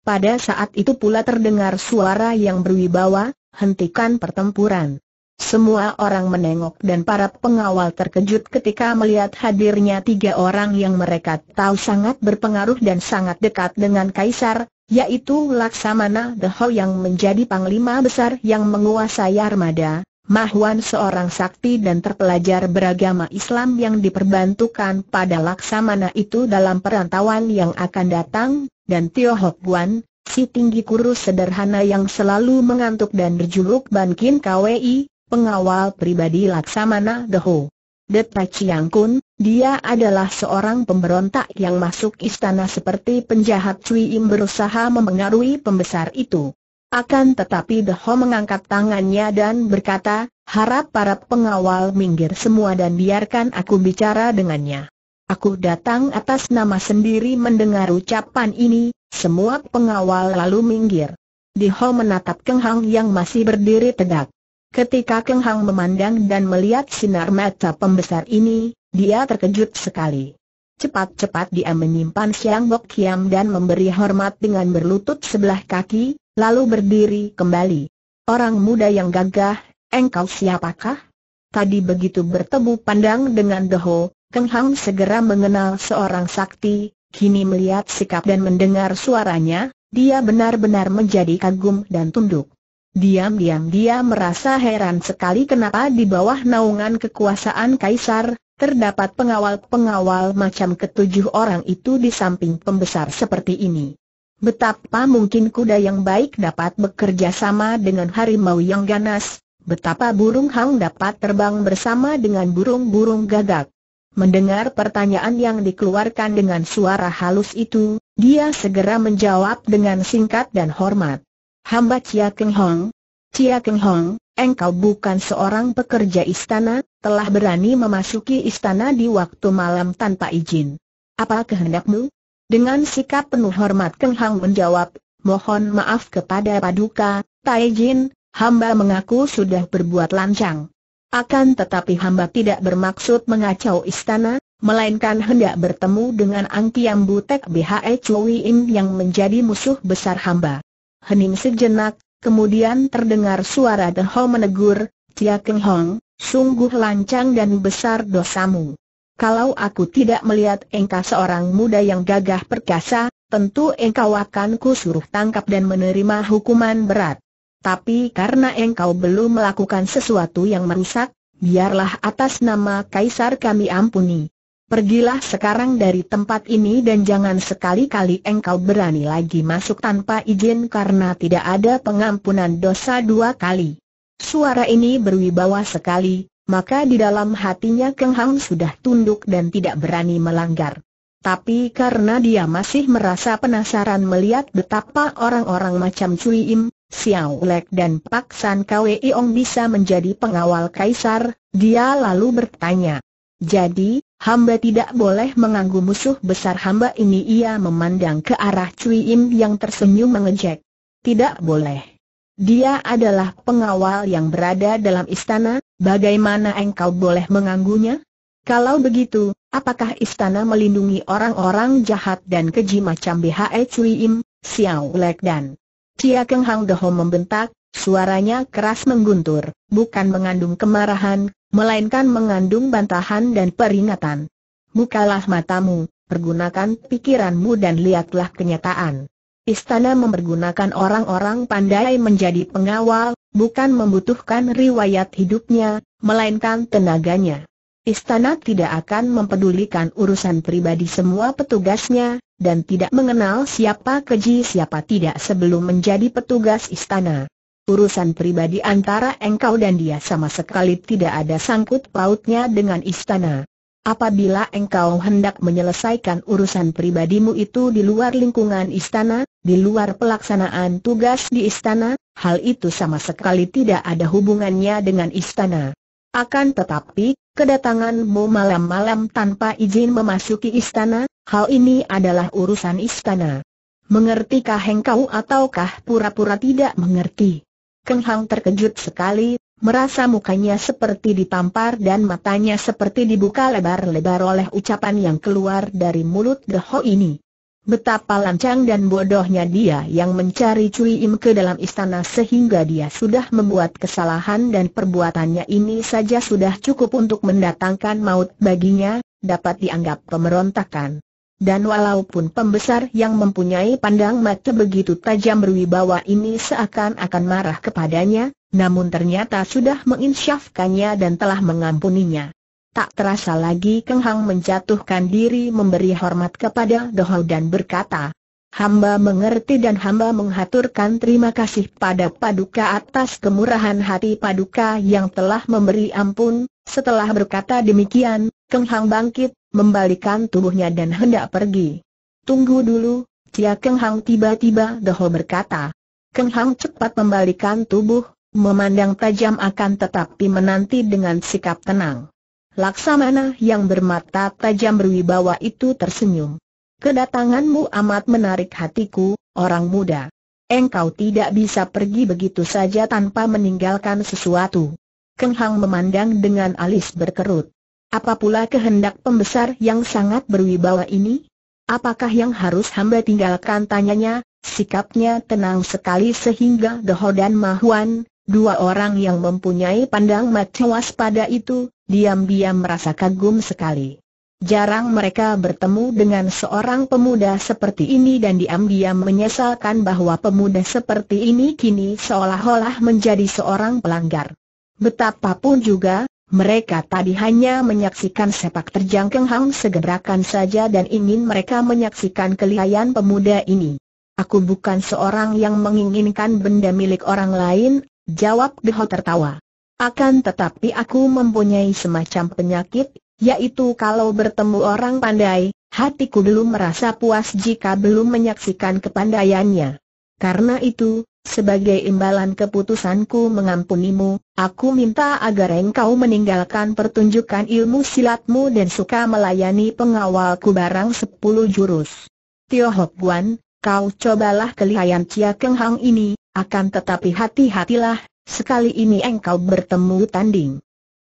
Pada saat itu pula terdengar suara yang berwibawa, hentikan pertempuran. Semua orang menengok dan para pengawal terkejut ketika melihat hadirnya tiga orang yang mereka tahu sangat berpengaruh dan sangat dekat dengan Kaisar, yaitu Laksamana The Ho yang menjadi panglima besar yang menguasai armada, Mahwan seorang sakti dan terpelajar beragama Islam yang diperbantukan pada Laksamana itu dalam perantauan yang akan datang, dan Tio Hok Wan, si tinggi kurus sederhana yang selalu mengantuk dan berjuluk Ban Kin KWI, pengawal pribadi Laksamana Deho. Deta Chiang Kun, dia adalah seorang pemberontak yang masuk istana seperti penjahat Cui Im berusaha memengaruhi pembesar itu. Akan tetapi Deho mengangkat tangannya dan berkata, harap para pengawal minggir semua dan biarkan aku bicara dengannya. Aku datang atas nama sendiri mendengar ucapan ini, semua pengawal lalu minggir. Deho menatap Keng Hang yang masih berdiri tegak. Ketika Keng Hang memandang dan melihat sinar mata pembesar ini, dia terkejut sekali. Cepat-cepat dia menyimpan Siang Bok Kiam dan memberi hormat dengan berlutut sebelah kaki, lalu berdiri kembali. Orang muda yang gagah, engkau siapakah? Tadi begitu bertemu pandang dengan Deho, Keng Hang segera mengenal seorang sakti, kini melihat sikap dan mendengar suaranya, dia benar-benar menjadi kagum dan tunduk. Diam-diam dia merasa heran sekali kenapa di bawah naungan kekuasaan kaisar, terdapat pengawal-pengawal macam ketujuh orang itu di samping pembesar seperti ini. Betapa mungkin kuda yang baik dapat bekerja sama dengan harimau yang ganas, betapa burung hang dapat terbang bersama dengan burung-burung gagak. Mendengar pertanyaan yang dikeluarkan dengan suara halus itu, dia segera menjawab dengan singkat dan hormat. Hamba Chia Keng Hong. Chia Keng Hong, engkau bukan seorang pekerja istana, telah berani memasuki istana di waktu malam tanpa izin. Apa kehendakmu? Dengan sikap penuh hormat Keng Hong menjawab, mohon maaf kepada Paduka, Tai Jin, hamba mengaku sudah berbuat lancang. Akan tetapi hamba tidak bermaksud mengacau istana, melainkan hendak bertemu dengan Angkiam Butek BHE Chui Im yang menjadi musuh besar hamba hening sejenak, kemudian terdengar suara The Ho menegur, Tia Keng Hong, sungguh lancang dan besar dosamu. Kalau aku tidak melihat engkau seorang muda yang gagah perkasa, tentu engkau akan ku suruh tangkap dan menerima hukuman berat. Tapi karena engkau belum melakukan sesuatu yang merusak, biarlah atas nama kaisar kami ampuni. Pergilah sekarang dari tempat ini dan jangan sekali-kali engkau berani lagi masuk tanpa izin karena tidak ada pengampunan dosa dua kali. Suara ini berwibawa sekali, maka di dalam hatinya Keng Hang sudah tunduk dan tidak berani melanggar. Tapi karena dia masih merasa penasaran melihat betapa orang-orang macam Cui Im, Xiao Lek dan Pak San Kwe Ong bisa menjadi pengawal kaisar, dia lalu bertanya. Jadi, Hamba tidak boleh mengganggu musuh besar hamba ini Ia memandang ke arah Cui Im yang tersenyum mengejek Tidak boleh Dia adalah pengawal yang berada dalam istana Bagaimana engkau boleh mengganggunya? Kalau begitu, apakah istana melindungi orang-orang jahat dan keji macam BHE Cui Im, Xiao Lek dan Cia Keng Hang Deho membentak Suaranya keras mengguntur, bukan mengandung kemarahan, melainkan mengandung bantahan dan peringatan. Mukalah matamu, pergunakan pikiranmu dan lihatlah kenyataan. Istana mempergunakan orang-orang pandai menjadi pengawal, bukan membutuhkan riwayat hidupnya, melainkan tenaganya. Istana tidak akan mempedulikan urusan pribadi semua petugasnya, dan tidak mengenal siapa keji siapa tidak sebelum menjadi petugas istana. Urusan pribadi antara engkau dan dia sama sekali tidak ada sangkut pautnya dengan istana. Apabila engkau hendak menyelesaikan urusan pribadimu itu di luar lingkungan istana, di luar pelaksanaan tugas di istana, hal itu sama sekali tidak ada hubungannya dengan istana. Akan tetapi, kedatanganmu malam-malam tanpa izin memasuki istana, hal ini adalah urusan istana. Mengertikah engkau ataukah pura-pura tidak mengerti? Keng Hang terkejut sekali, merasa mukanya seperti ditampar dan matanya seperti dibuka lebar-lebar oleh ucapan yang keluar dari mulut Ho ini. Betapa lancang dan bodohnya dia yang mencari Cui Im ke dalam istana sehingga dia sudah membuat kesalahan dan perbuatannya ini saja sudah cukup untuk mendatangkan maut baginya, dapat dianggap pemberontakan. Dan walaupun pembesar yang mempunyai pandang mata begitu tajam berwibawa ini seakan-akan marah kepadanya, namun ternyata sudah menginsyafkannya dan telah mengampuninya. Tak terasa lagi Keng Hang menjatuhkan diri memberi hormat kepada Dohau dan berkata, Hamba mengerti dan hamba menghaturkan terima kasih pada Paduka atas kemurahan hati Paduka yang telah memberi ampun. Setelah berkata demikian, Keng Hang bangkit, membalikan tubuhnya dan hendak pergi. Tunggu dulu, Cia Keng Hang tiba-tiba Doho berkata. Keng Hang cepat membalikan tubuh, memandang tajam akan tetapi menanti dengan sikap tenang. Laksamana yang bermata tajam berwibawa itu tersenyum. Kedatanganmu amat menarik hatiku, orang muda. Engkau tidak bisa pergi begitu saja tanpa meninggalkan sesuatu. Keng Hang memandang dengan alis berkerut. Apa pula kehendak pembesar yang sangat berwibawa ini? Apakah yang harus hamba tinggalkan tanyanya, sikapnya tenang sekali sehingga Doho dan Mahuan, dua orang yang mempunyai pandang mata waspada itu, diam-diam merasa kagum sekali. Jarang mereka bertemu dengan seorang pemuda seperti ini dan diam-diam menyesalkan bahwa pemuda seperti ini kini seolah-olah menjadi seorang pelanggar. Betapapun juga, mereka tadi hanya menyaksikan sepak terjang Keng Hang segebrakan saja dan ingin mereka menyaksikan kelihayan pemuda ini. Aku bukan seorang yang menginginkan benda milik orang lain, jawab Deho tertawa. Akan tetapi aku mempunyai semacam penyakit, yaitu kalau bertemu orang pandai, hatiku belum merasa puas jika belum menyaksikan kepandaiannya. Karena itu, sebagai imbalan keputusanku mengampunimu, aku minta agar engkau meninggalkan pertunjukan ilmu silatmu dan suka melayani pengawalku barang sepuluh jurus. Tio Hok Guan, kau cobalah kelihayan Cia Keng Hang ini, akan tetapi hati-hatilah, sekali ini engkau bertemu tanding.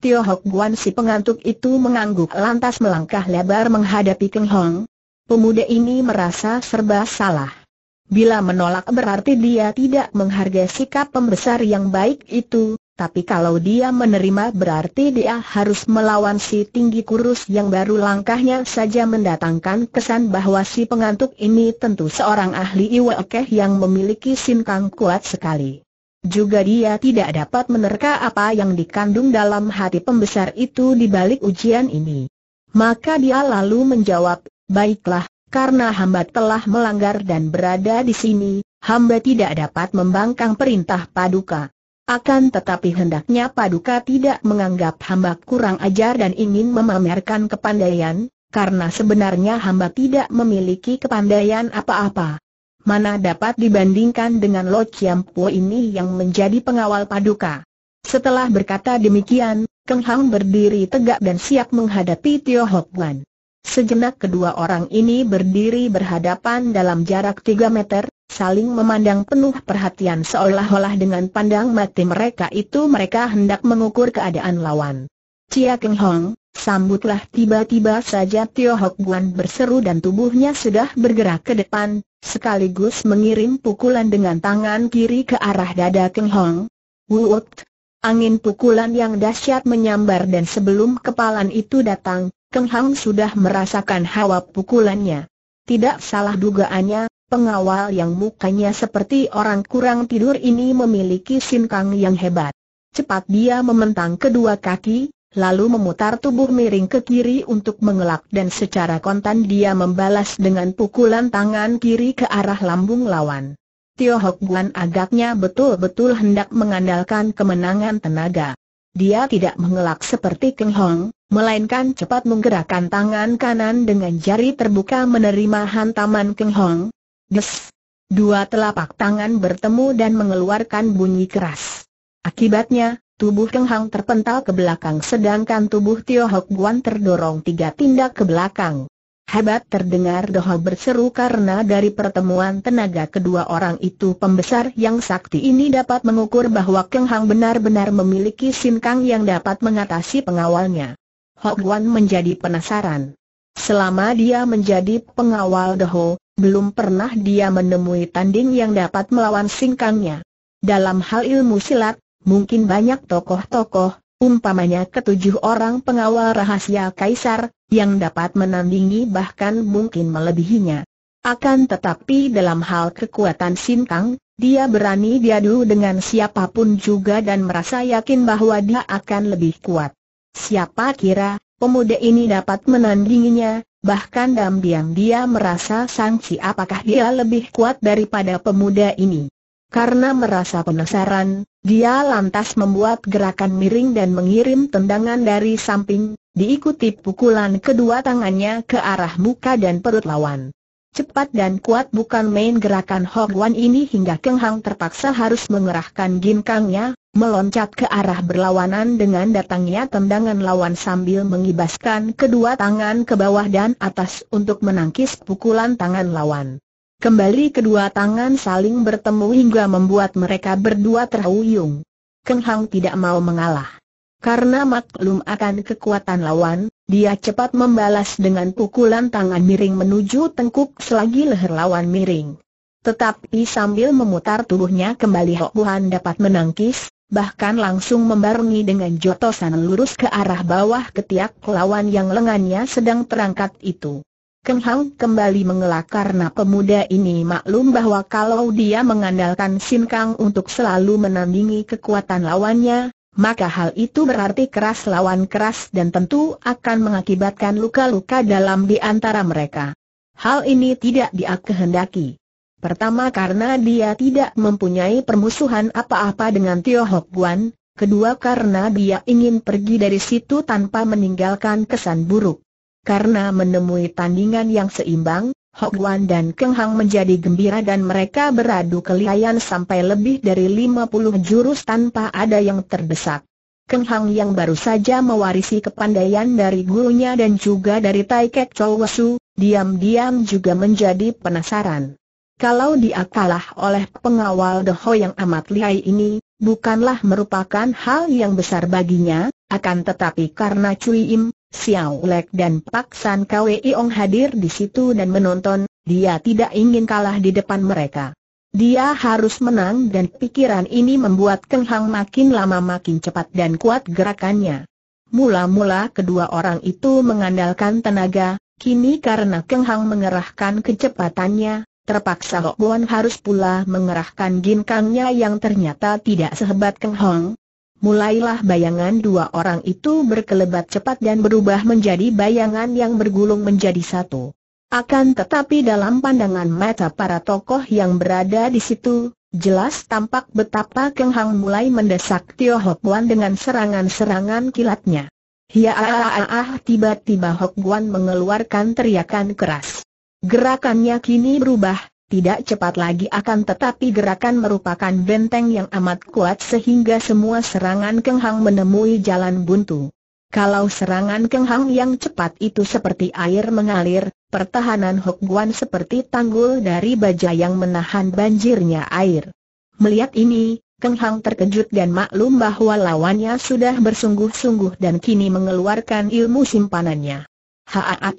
Tio Hok Guan si pengantuk itu mengangguk lantas melangkah lebar menghadapi Keng Hong. Pemuda ini merasa serba salah. Bila menolak berarti dia tidak menghargai sikap pembesar yang baik itu, tapi kalau dia menerima berarti dia harus melawan si tinggi kurus yang baru langkahnya saja mendatangkan kesan bahwa si pengantuk ini tentu seorang ahli iwakeh yang memiliki sinkang kuat sekali. Juga dia tidak dapat menerka apa yang dikandung dalam hati pembesar itu di balik ujian ini. Maka dia lalu menjawab, baiklah, karena hamba telah melanggar dan berada di sini, hamba tidak dapat membangkang perintah Paduka. Akan tetapi hendaknya Paduka tidak menganggap hamba kurang ajar dan ingin memamerkan kepandaian, karena sebenarnya hamba tidak memiliki kepandaian apa-apa. Mana dapat dibandingkan dengan Lo Chiam Po ini yang menjadi pengawal Paduka. Setelah berkata demikian, Keng Hang berdiri tegak dan siap menghadapi Tio Hok Wan. Sejenak kedua orang ini berdiri berhadapan dalam jarak tiga meter, saling memandang penuh perhatian seolah-olah dengan pandang mati mereka itu mereka hendak mengukur keadaan lawan. Cia Keng Hong, sambutlah tiba-tiba saja Tio Hok Guan berseru dan tubuhnya sudah bergerak ke depan, sekaligus mengirim pukulan dengan tangan kiri ke arah dada Keng Hong. Wuut! Angin pukulan yang dahsyat menyambar dan sebelum kepalan itu datang, Keng Hang sudah merasakan hawa pukulannya. Tidak salah dugaannya, pengawal yang mukanya seperti orang kurang tidur ini memiliki Sin sinkang yang hebat. Cepat dia mementang kedua kaki, lalu memutar tubuh miring ke kiri untuk mengelak dan secara kontan dia membalas dengan pukulan tangan kiri ke arah lambung lawan. Tio Hok Guan agaknya betul-betul hendak mengandalkan kemenangan tenaga. Dia tidak mengelak seperti Keng Hong, melainkan cepat menggerakkan tangan kanan dengan jari terbuka menerima hantaman Keng Hong. Des! Dua telapak tangan bertemu dan mengeluarkan bunyi keras. Akibatnya, tubuh Keng Hong terpental ke belakang sedangkan tubuh Tio Hok Guan terdorong tiga tindak ke belakang. Hebat terdengar Doho berseru karena dari pertemuan tenaga kedua orang itu pembesar yang sakti ini dapat mengukur bahwa Keng Hang benar-benar memiliki sinkang yang dapat mengatasi pengawalnya. Hok Guan menjadi penasaran. Selama dia menjadi pengawal Doho, belum pernah dia menemui tanding yang dapat melawan singkangnya. Dalam hal ilmu silat, mungkin banyak tokoh-tokoh, umpamanya ketujuh orang pengawal rahasia kaisar, yang dapat menandingi bahkan mungkin melebihinya. Akan tetapi dalam hal kekuatan Sintang, dia berani diadu dengan siapapun juga dan merasa yakin bahwa dia akan lebih kuat. Siapa kira, pemuda ini dapat menandinginya, bahkan dalam diam dia merasa sangsi apakah dia lebih kuat daripada pemuda ini. Karena merasa penasaran, dia lantas membuat gerakan miring dan mengirim tendangan dari samping, diikuti pukulan kedua tangannya ke arah muka dan perut lawan. Cepat dan kuat bukan main gerakan Hok ini hingga Keng Hang terpaksa harus mengerahkan ginkangnya, meloncat ke arah berlawanan dengan datangnya tendangan lawan sambil mengibaskan kedua tangan ke bawah dan atas untuk menangkis pukulan tangan lawan. Kembali kedua tangan saling bertemu hingga membuat mereka berdua terhuyung. Keng Hang tidak mau mengalah. Karena maklum akan kekuatan lawan, dia cepat membalas dengan pukulan tangan miring menuju tengkuk selagi leher lawan miring. Tetapi sambil memutar tubuhnya kembali Hok Buhan dapat menangkis, bahkan langsung membarungi dengan jotosan lurus ke arah bawah ketiak lawan yang lengannya sedang terangkat itu. Keng Hang kembali mengelak karena pemuda ini maklum bahwa kalau dia mengandalkan Sin Kang untuk selalu menandingi kekuatan lawannya, maka hal itu berarti keras lawan keras dan tentu akan mengakibatkan luka-luka dalam di antara mereka. Hal ini tidak dia kehendaki. Pertama karena dia tidak mempunyai permusuhan apa-apa dengan Tio Hok Guan, kedua karena dia ingin pergi dari situ tanpa meninggalkan kesan buruk. Karena menemui tandingan yang seimbang, Hok Wan dan Keng Hang menjadi gembira dan mereka beradu keliayan sampai lebih dari 50 jurus tanpa ada yang terdesak. Keng Hang yang baru saja mewarisi kepandaian dari gurunya dan juga dari Tai Kek Chow Wasu, diam-diam juga menjadi penasaran. Kalau dia kalah oleh pengawal The Ho yang amat lihai ini, bukanlah merupakan hal yang besar baginya, akan tetapi karena Cui Im, Xiao Lek dan Pak San Kwei Ong hadir di situ dan menonton, dia tidak ingin kalah di depan mereka. Dia harus menang dan pikiran ini membuat Keng Hang makin lama makin cepat dan kuat gerakannya. Mula-mula kedua orang itu mengandalkan tenaga, kini karena Keng Hang mengerahkan kecepatannya, terpaksa Hok Buan harus pula mengerahkan ginkangnya yang ternyata tidak sehebat Keng Hang, Mulailah bayangan dua orang itu berkelebat cepat dan berubah menjadi bayangan yang bergulung menjadi satu. Akan tetapi dalam pandangan mata para tokoh yang berada di situ, jelas tampak betapa Keng Hang mulai mendesak Tio Hok Guan dengan serangan-serangan kilatnya. Ya ah, ah, ah, tiba-tiba Hok Guan mengeluarkan teriakan keras. Gerakannya kini berubah, tidak cepat lagi akan tetapi gerakan merupakan benteng yang amat kuat sehingga semua serangan Keng Hang menemui jalan buntu. Kalau serangan Keng Hang yang cepat itu seperti air mengalir, pertahanan Hok Guan seperti tanggul dari baja yang menahan banjirnya air. Melihat ini, Keng Hang terkejut dan maklum bahwa lawannya sudah bersungguh-sungguh dan kini mengeluarkan ilmu simpanannya. Haa,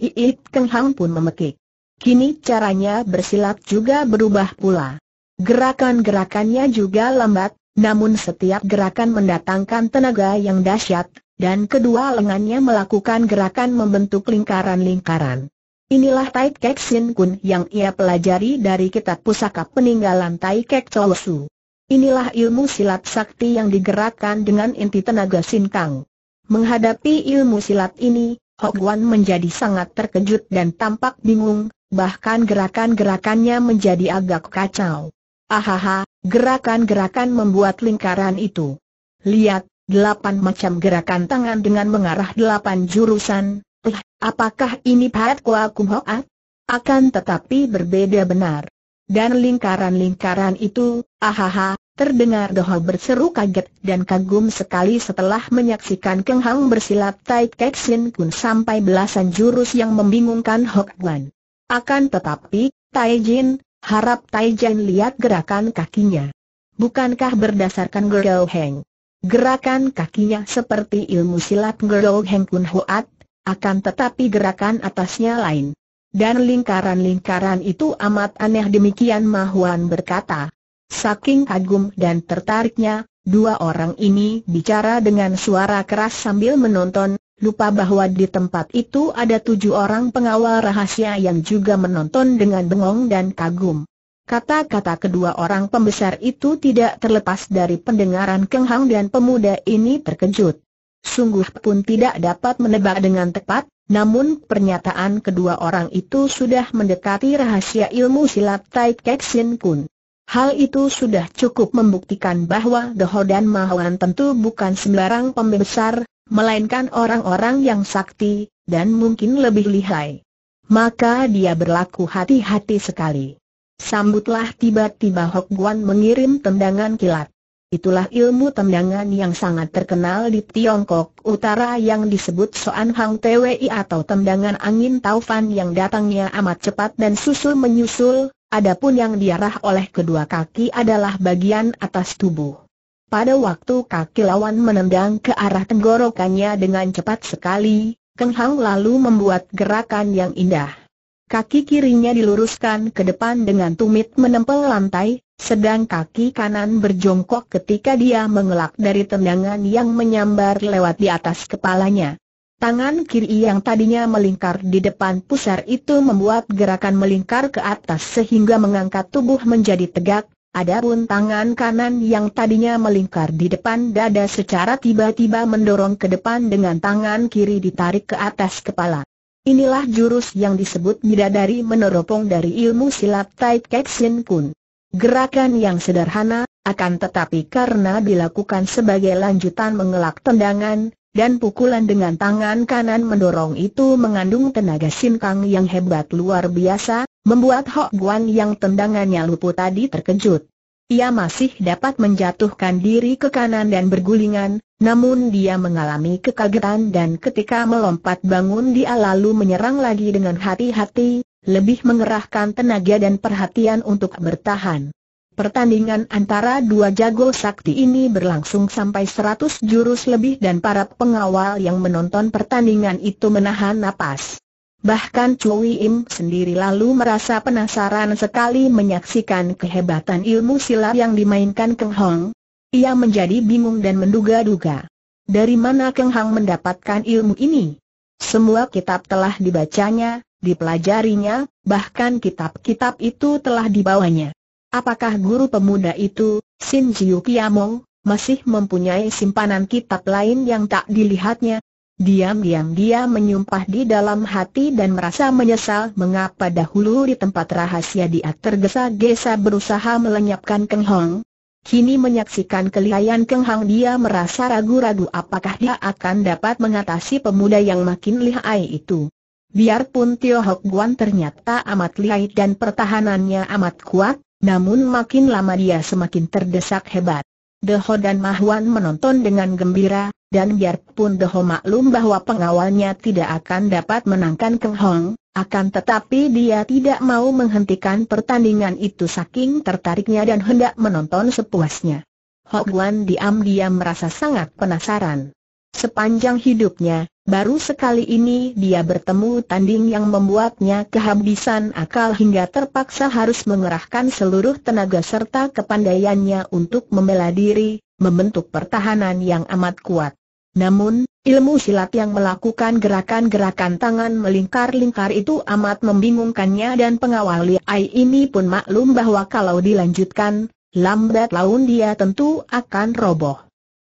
Keng Hang pun memekik. Kini caranya bersilat juga berubah pula. Gerakan-gerakannya juga lambat, namun setiap gerakan mendatangkan tenaga yang dahsyat, dan kedua lengannya melakukan gerakan membentuk lingkaran-lingkaran. Inilah Tai Kek Sin Kun yang ia pelajari dari kitab pusaka peninggalan Tai Kek Chow Su. Inilah ilmu silat sakti yang digerakkan dengan inti tenaga Sin Kang. Menghadapi ilmu silat ini, Hok Guan menjadi sangat terkejut dan tampak bingung, bahkan gerakan-gerakannya menjadi agak kacau. Ahaha, gerakan-gerakan membuat lingkaran itu. Lihat, delapan macam gerakan tangan dengan mengarah delapan jurusan. Eh, apakah ini Pat Kua Kum Hoat? Akan tetapi berbeda benar. Dan lingkaran-lingkaran itu, ahaha, terdengar Doho berseru kaget dan kagum sekali setelah menyaksikan Keng Hang bersilat Tai Kek Kun sampai belasan jurus yang membingungkan Hok Wan. Akan tetapi, Taijin, harap Jin lihat gerakan kakinya. Bukankah berdasarkan Gerou Heng? Gerakan kakinya seperti ilmu silat Gerou Heng Kun Hoat, akan tetapi gerakan atasnya lain. Dan lingkaran-lingkaran itu amat aneh demikian Mahuan berkata. Saking kagum dan tertariknya, dua orang ini bicara dengan suara keras sambil menonton, lupa bahwa di tempat itu ada tujuh orang pengawal rahasia yang juga menonton dengan bengong dan kagum. Kata-kata kedua orang pembesar itu tidak terlepas dari pendengaran Keng Hang dan pemuda ini terkejut. Sungguh pun tidak dapat menebak dengan tepat, namun pernyataan kedua orang itu sudah mendekati rahasia ilmu silat Tai Kek Sin Kun. Hal itu sudah cukup membuktikan bahwa Doho dan Mahuan tentu bukan sembarang pembesar, melainkan orang-orang yang sakti, dan mungkin lebih lihai. Maka dia berlaku hati-hati sekali. Sambutlah tiba-tiba Hok Guan mengirim tendangan kilat. Itulah ilmu tendangan yang sangat terkenal di Tiongkok Utara yang disebut Soan Hang Twi atau tendangan angin taufan yang datangnya amat cepat dan susul menyusul, adapun yang diarah oleh kedua kaki adalah bagian atas tubuh. Pada waktu kaki lawan menendang ke arah tenggorokannya dengan cepat sekali, Keng Hang lalu membuat gerakan yang indah. Kaki kirinya diluruskan ke depan dengan tumit menempel lantai, sedang kaki kanan berjongkok ketika dia mengelak dari tendangan yang menyambar lewat di atas kepalanya. Tangan kiri yang tadinya melingkar di depan pusar itu membuat gerakan melingkar ke atas sehingga mengangkat tubuh menjadi tegak, Adapun tangan kanan yang tadinya melingkar di depan dada secara tiba-tiba mendorong ke depan dengan tangan kiri ditarik ke atas kepala. Inilah jurus yang disebut bidadari meneropong dari ilmu silat Tai Kek Sin Kun. Gerakan yang sederhana, akan tetapi karena dilakukan sebagai lanjutan mengelak tendangan, dan pukulan dengan tangan kanan mendorong itu mengandung tenaga sinkang yang hebat luar biasa, Membuat Hok Guan yang tendangannya luput tadi terkejut. Ia masih dapat menjatuhkan diri ke kanan dan bergulingan, namun dia mengalami kekagetan dan ketika melompat bangun dia lalu menyerang lagi dengan hati-hati, lebih mengerahkan tenaga dan perhatian untuk bertahan. Pertandingan antara dua jago sakti ini berlangsung sampai 100 jurus lebih dan para pengawal yang menonton pertandingan itu menahan napas. Bahkan Chui Im sendiri lalu merasa penasaran sekali menyaksikan kehebatan ilmu silat yang dimainkan Keng Hong. Ia menjadi bingung dan menduga-duga. Dari mana Keng Hong mendapatkan ilmu ini? Semua kitab telah dibacanya, dipelajarinya, bahkan kitab-kitab itu telah dibawanya. Apakah guru pemuda itu, Sin Jiu Kiamong, masih mempunyai simpanan kitab lain yang tak dilihatnya? Diam-diam dia menyumpah di dalam hati dan merasa menyesal mengapa dahulu di tempat rahasia dia tergesa-gesa berusaha melenyapkan Keng Hong. Kini menyaksikan kelihayan Keng Hong dia merasa ragu-ragu apakah dia akan dapat mengatasi pemuda yang makin lihai itu. Biarpun Tio Hok Guan ternyata amat lihai dan pertahanannya amat kuat, namun makin lama dia semakin terdesak hebat. ho dan Mahuan menonton dengan gembira, dan biarpun Deho maklum bahwa pengawalnya tidak akan dapat menangkan Keng Hong, akan tetapi dia tidak mau menghentikan pertandingan itu saking tertariknya dan hendak menonton sepuasnya. Hok Guan diam-diam merasa sangat penasaran. Sepanjang hidupnya, baru sekali ini dia bertemu tanding yang membuatnya kehabisan akal hingga terpaksa harus mengerahkan seluruh tenaga serta kepandaiannya untuk membela diri, membentuk pertahanan yang amat kuat. Namun, ilmu silat yang melakukan gerakan-gerakan tangan melingkar-lingkar itu amat membingungkannya dan pengawal Liai ini pun maklum bahwa kalau dilanjutkan, lambat laun dia tentu akan roboh.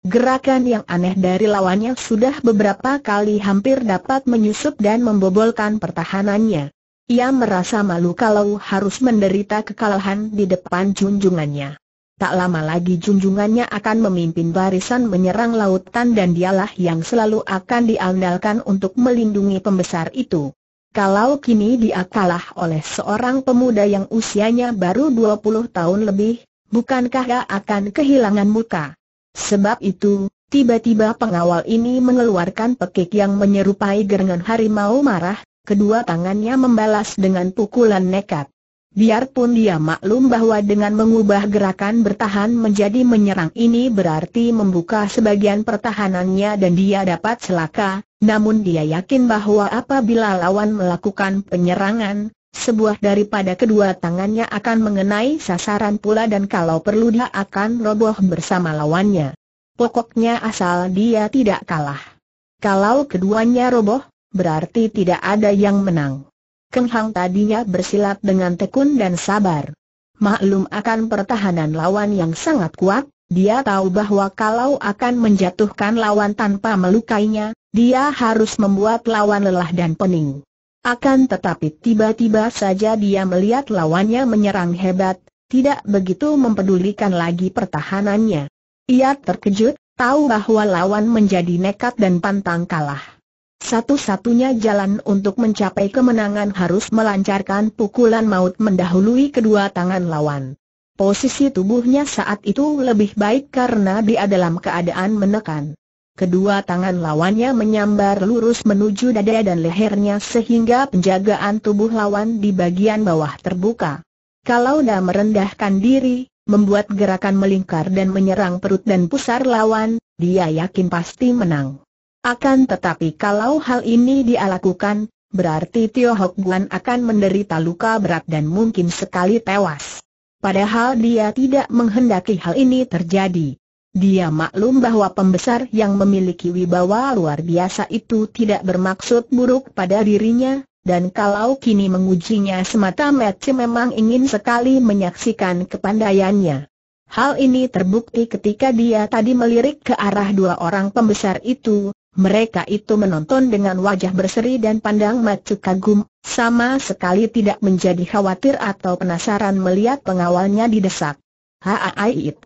Gerakan yang aneh dari lawannya sudah beberapa kali hampir dapat menyusup dan membobolkan pertahanannya. Ia merasa malu kalau harus menderita kekalahan di depan junjungannya. Tak lama lagi junjungannya akan memimpin barisan menyerang lautan dan dialah yang selalu akan diandalkan untuk melindungi pembesar itu. Kalau kini dia kalah oleh seorang pemuda yang usianya baru 20 tahun lebih, bukankah dia akan kehilangan muka? Sebab itu, tiba-tiba pengawal ini mengeluarkan pekik yang menyerupai gerengan harimau marah, kedua tangannya membalas dengan pukulan nekat. Biarpun dia maklum bahwa dengan mengubah gerakan bertahan menjadi menyerang ini berarti membuka sebagian pertahanannya dan dia dapat celaka, namun dia yakin bahwa apabila lawan melakukan penyerangan, sebuah daripada kedua tangannya akan mengenai sasaran pula dan kalau perlu dia akan roboh bersama lawannya. Pokoknya asal dia tidak kalah. Kalau keduanya roboh, berarti tidak ada yang menang. Keng Hang tadinya bersilat dengan tekun dan sabar. Maklum akan pertahanan lawan yang sangat kuat, dia tahu bahwa kalau akan menjatuhkan lawan tanpa melukainya, dia harus membuat lawan lelah dan pening. Akan tetapi tiba-tiba saja dia melihat lawannya menyerang hebat, tidak begitu mempedulikan lagi pertahanannya. Ia terkejut, tahu bahwa lawan menjadi nekat dan pantang kalah. Satu-satunya jalan untuk mencapai kemenangan harus melancarkan pukulan maut mendahului kedua tangan lawan. Posisi tubuhnya saat itu lebih baik karena dia dalam keadaan menekan. Kedua tangan lawannya menyambar lurus menuju dada dan lehernya sehingga penjagaan tubuh lawan di bagian bawah terbuka. Kalau dia merendahkan diri, membuat gerakan melingkar dan menyerang perut dan pusar lawan, dia yakin pasti menang. Akan tetapi kalau hal ini dia lakukan, berarti Tio Hok Guan akan menderita luka berat dan mungkin sekali tewas. Padahal dia tidak menghendaki hal ini terjadi. Dia maklum bahwa pembesar yang memiliki wibawa luar biasa itu tidak bermaksud buruk pada dirinya, dan kalau kini mengujinya semata-mata memang ingin sekali menyaksikan kepandaiannya. Hal ini terbukti ketika dia tadi melirik ke arah dua orang pembesar itu, mereka itu menonton dengan wajah berseri dan pandang macu kagum, sama sekali tidak menjadi khawatir atau penasaran melihat pengawalnya didesak. Haaait.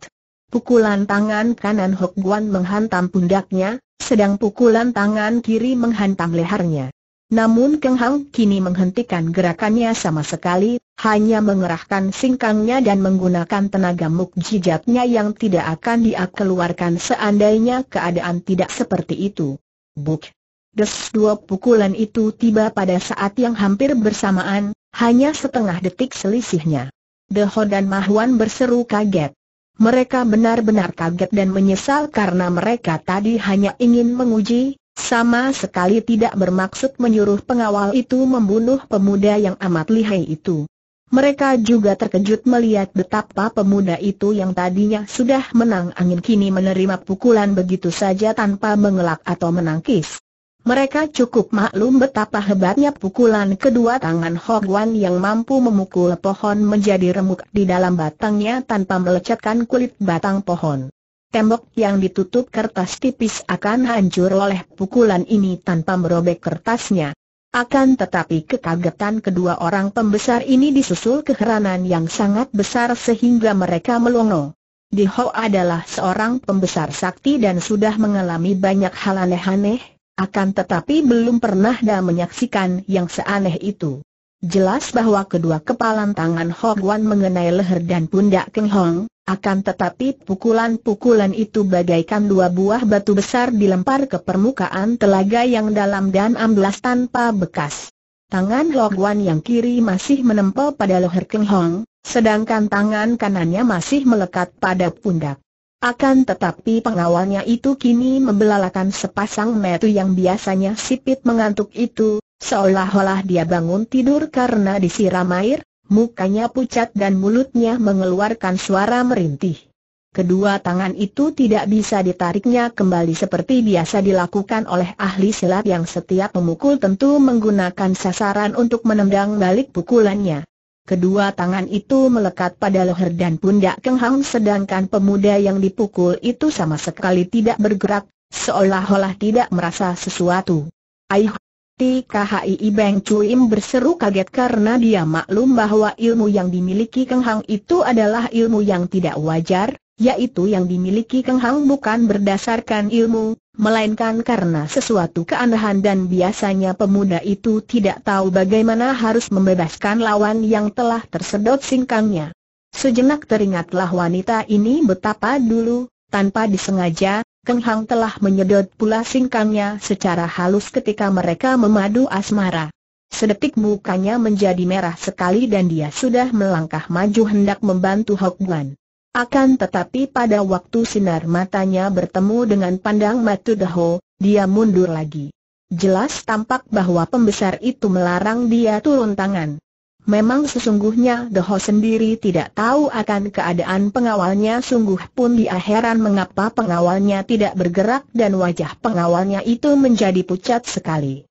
Pukulan tangan kanan Hok Guan menghantam pundaknya, sedang pukulan tangan kiri menghantam lehernya. Namun Keng Hang kini menghentikan gerakannya sama sekali, hanya mengerahkan singkangnya dan menggunakan tenaga mukjizatnya yang tidak akan dia keluarkan seandainya keadaan tidak seperti itu. Buk! Des dua pukulan itu tiba pada saat yang hampir bersamaan, hanya setengah detik selisihnya. Deho dan Mahuan berseru kaget. Mereka benar-benar kaget dan menyesal karena mereka tadi hanya ingin menguji, sama sekali tidak bermaksud menyuruh pengawal itu membunuh pemuda yang amat lihai itu. Mereka juga terkejut melihat betapa pemuda itu yang tadinya sudah menang angin kini menerima pukulan begitu saja tanpa mengelak atau menangkis. Mereka cukup maklum betapa hebatnya pukulan kedua tangan Hok yang mampu memukul pohon menjadi remuk di dalam batangnya tanpa melecetkan kulit batang pohon. Tembok yang ditutup kertas tipis akan hancur oleh pukulan ini tanpa merobek kertasnya. Akan tetapi kekagetan kedua orang pembesar ini disusul keheranan yang sangat besar sehingga mereka melongo. Di Ho adalah seorang pembesar sakti dan sudah mengalami banyak hal aneh-aneh, akan tetapi belum pernah dah menyaksikan yang seaneh itu. Jelas bahwa kedua kepalan tangan Ho Guan mengenai leher dan pundak Keng Hong, akan tetapi pukulan-pukulan itu bagaikan dua buah batu besar dilempar ke permukaan telaga yang dalam dan amblas tanpa bekas. Tangan Loguan yang kiri masih menempel pada leher Keng Hong, sedangkan tangan kanannya masih melekat pada pundak. Akan tetapi pengawalnya itu kini membelalakan sepasang metu yang biasanya sipit mengantuk itu, seolah-olah dia bangun tidur karena disiram air, mukanya pucat dan mulutnya mengeluarkan suara merintih. Kedua tangan itu tidak bisa ditariknya kembali seperti biasa dilakukan oleh ahli silat yang setiap memukul tentu menggunakan sasaran untuk menendang balik pukulannya. Kedua tangan itu melekat pada leher dan pundak Keng sedangkan pemuda yang dipukul itu sama sekali tidak bergerak, seolah-olah tidak merasa sesuatu. Aih, Tkhii Beng Cuim berseru kaget karena dia maklum bahwa ilmu yang dimiliki Keng Hang itu adalah ilmu yang tidak wajar, yaitu yang dimiliki Keng Hang bukan berdasarkan ilmu, melainkan karena sesuatu keanehan dan biasanya pemuda itu tidak tahu bagaimana harus membebaskan lawan yang telah tersedot singkangnya. Sejenak teringatlah wanita ini betapa dulu, tanpa disengaja, Keng Hang telah menyedot pula singkangnya secara halus ketika mereka memadu asmara. Sedetik mukanya menjadi merah sekali dan dia sudah melangkah maju hendak membantu Hok Guan. Akan tetapi pada waktu sinar matanya bertemu dengan pandang Matu Daho, dia mundur lagi. Jelas tampak bahwa pembesar itu melarang dia turun tangan. Memang sesungguhnya Doho sendiri tidak tahu akan keadaan pengawalnya sungguh pun dia heran mengapa pengawalnya tidak bergerak dan wajah pengawalnya itu menjadi pucat sekali.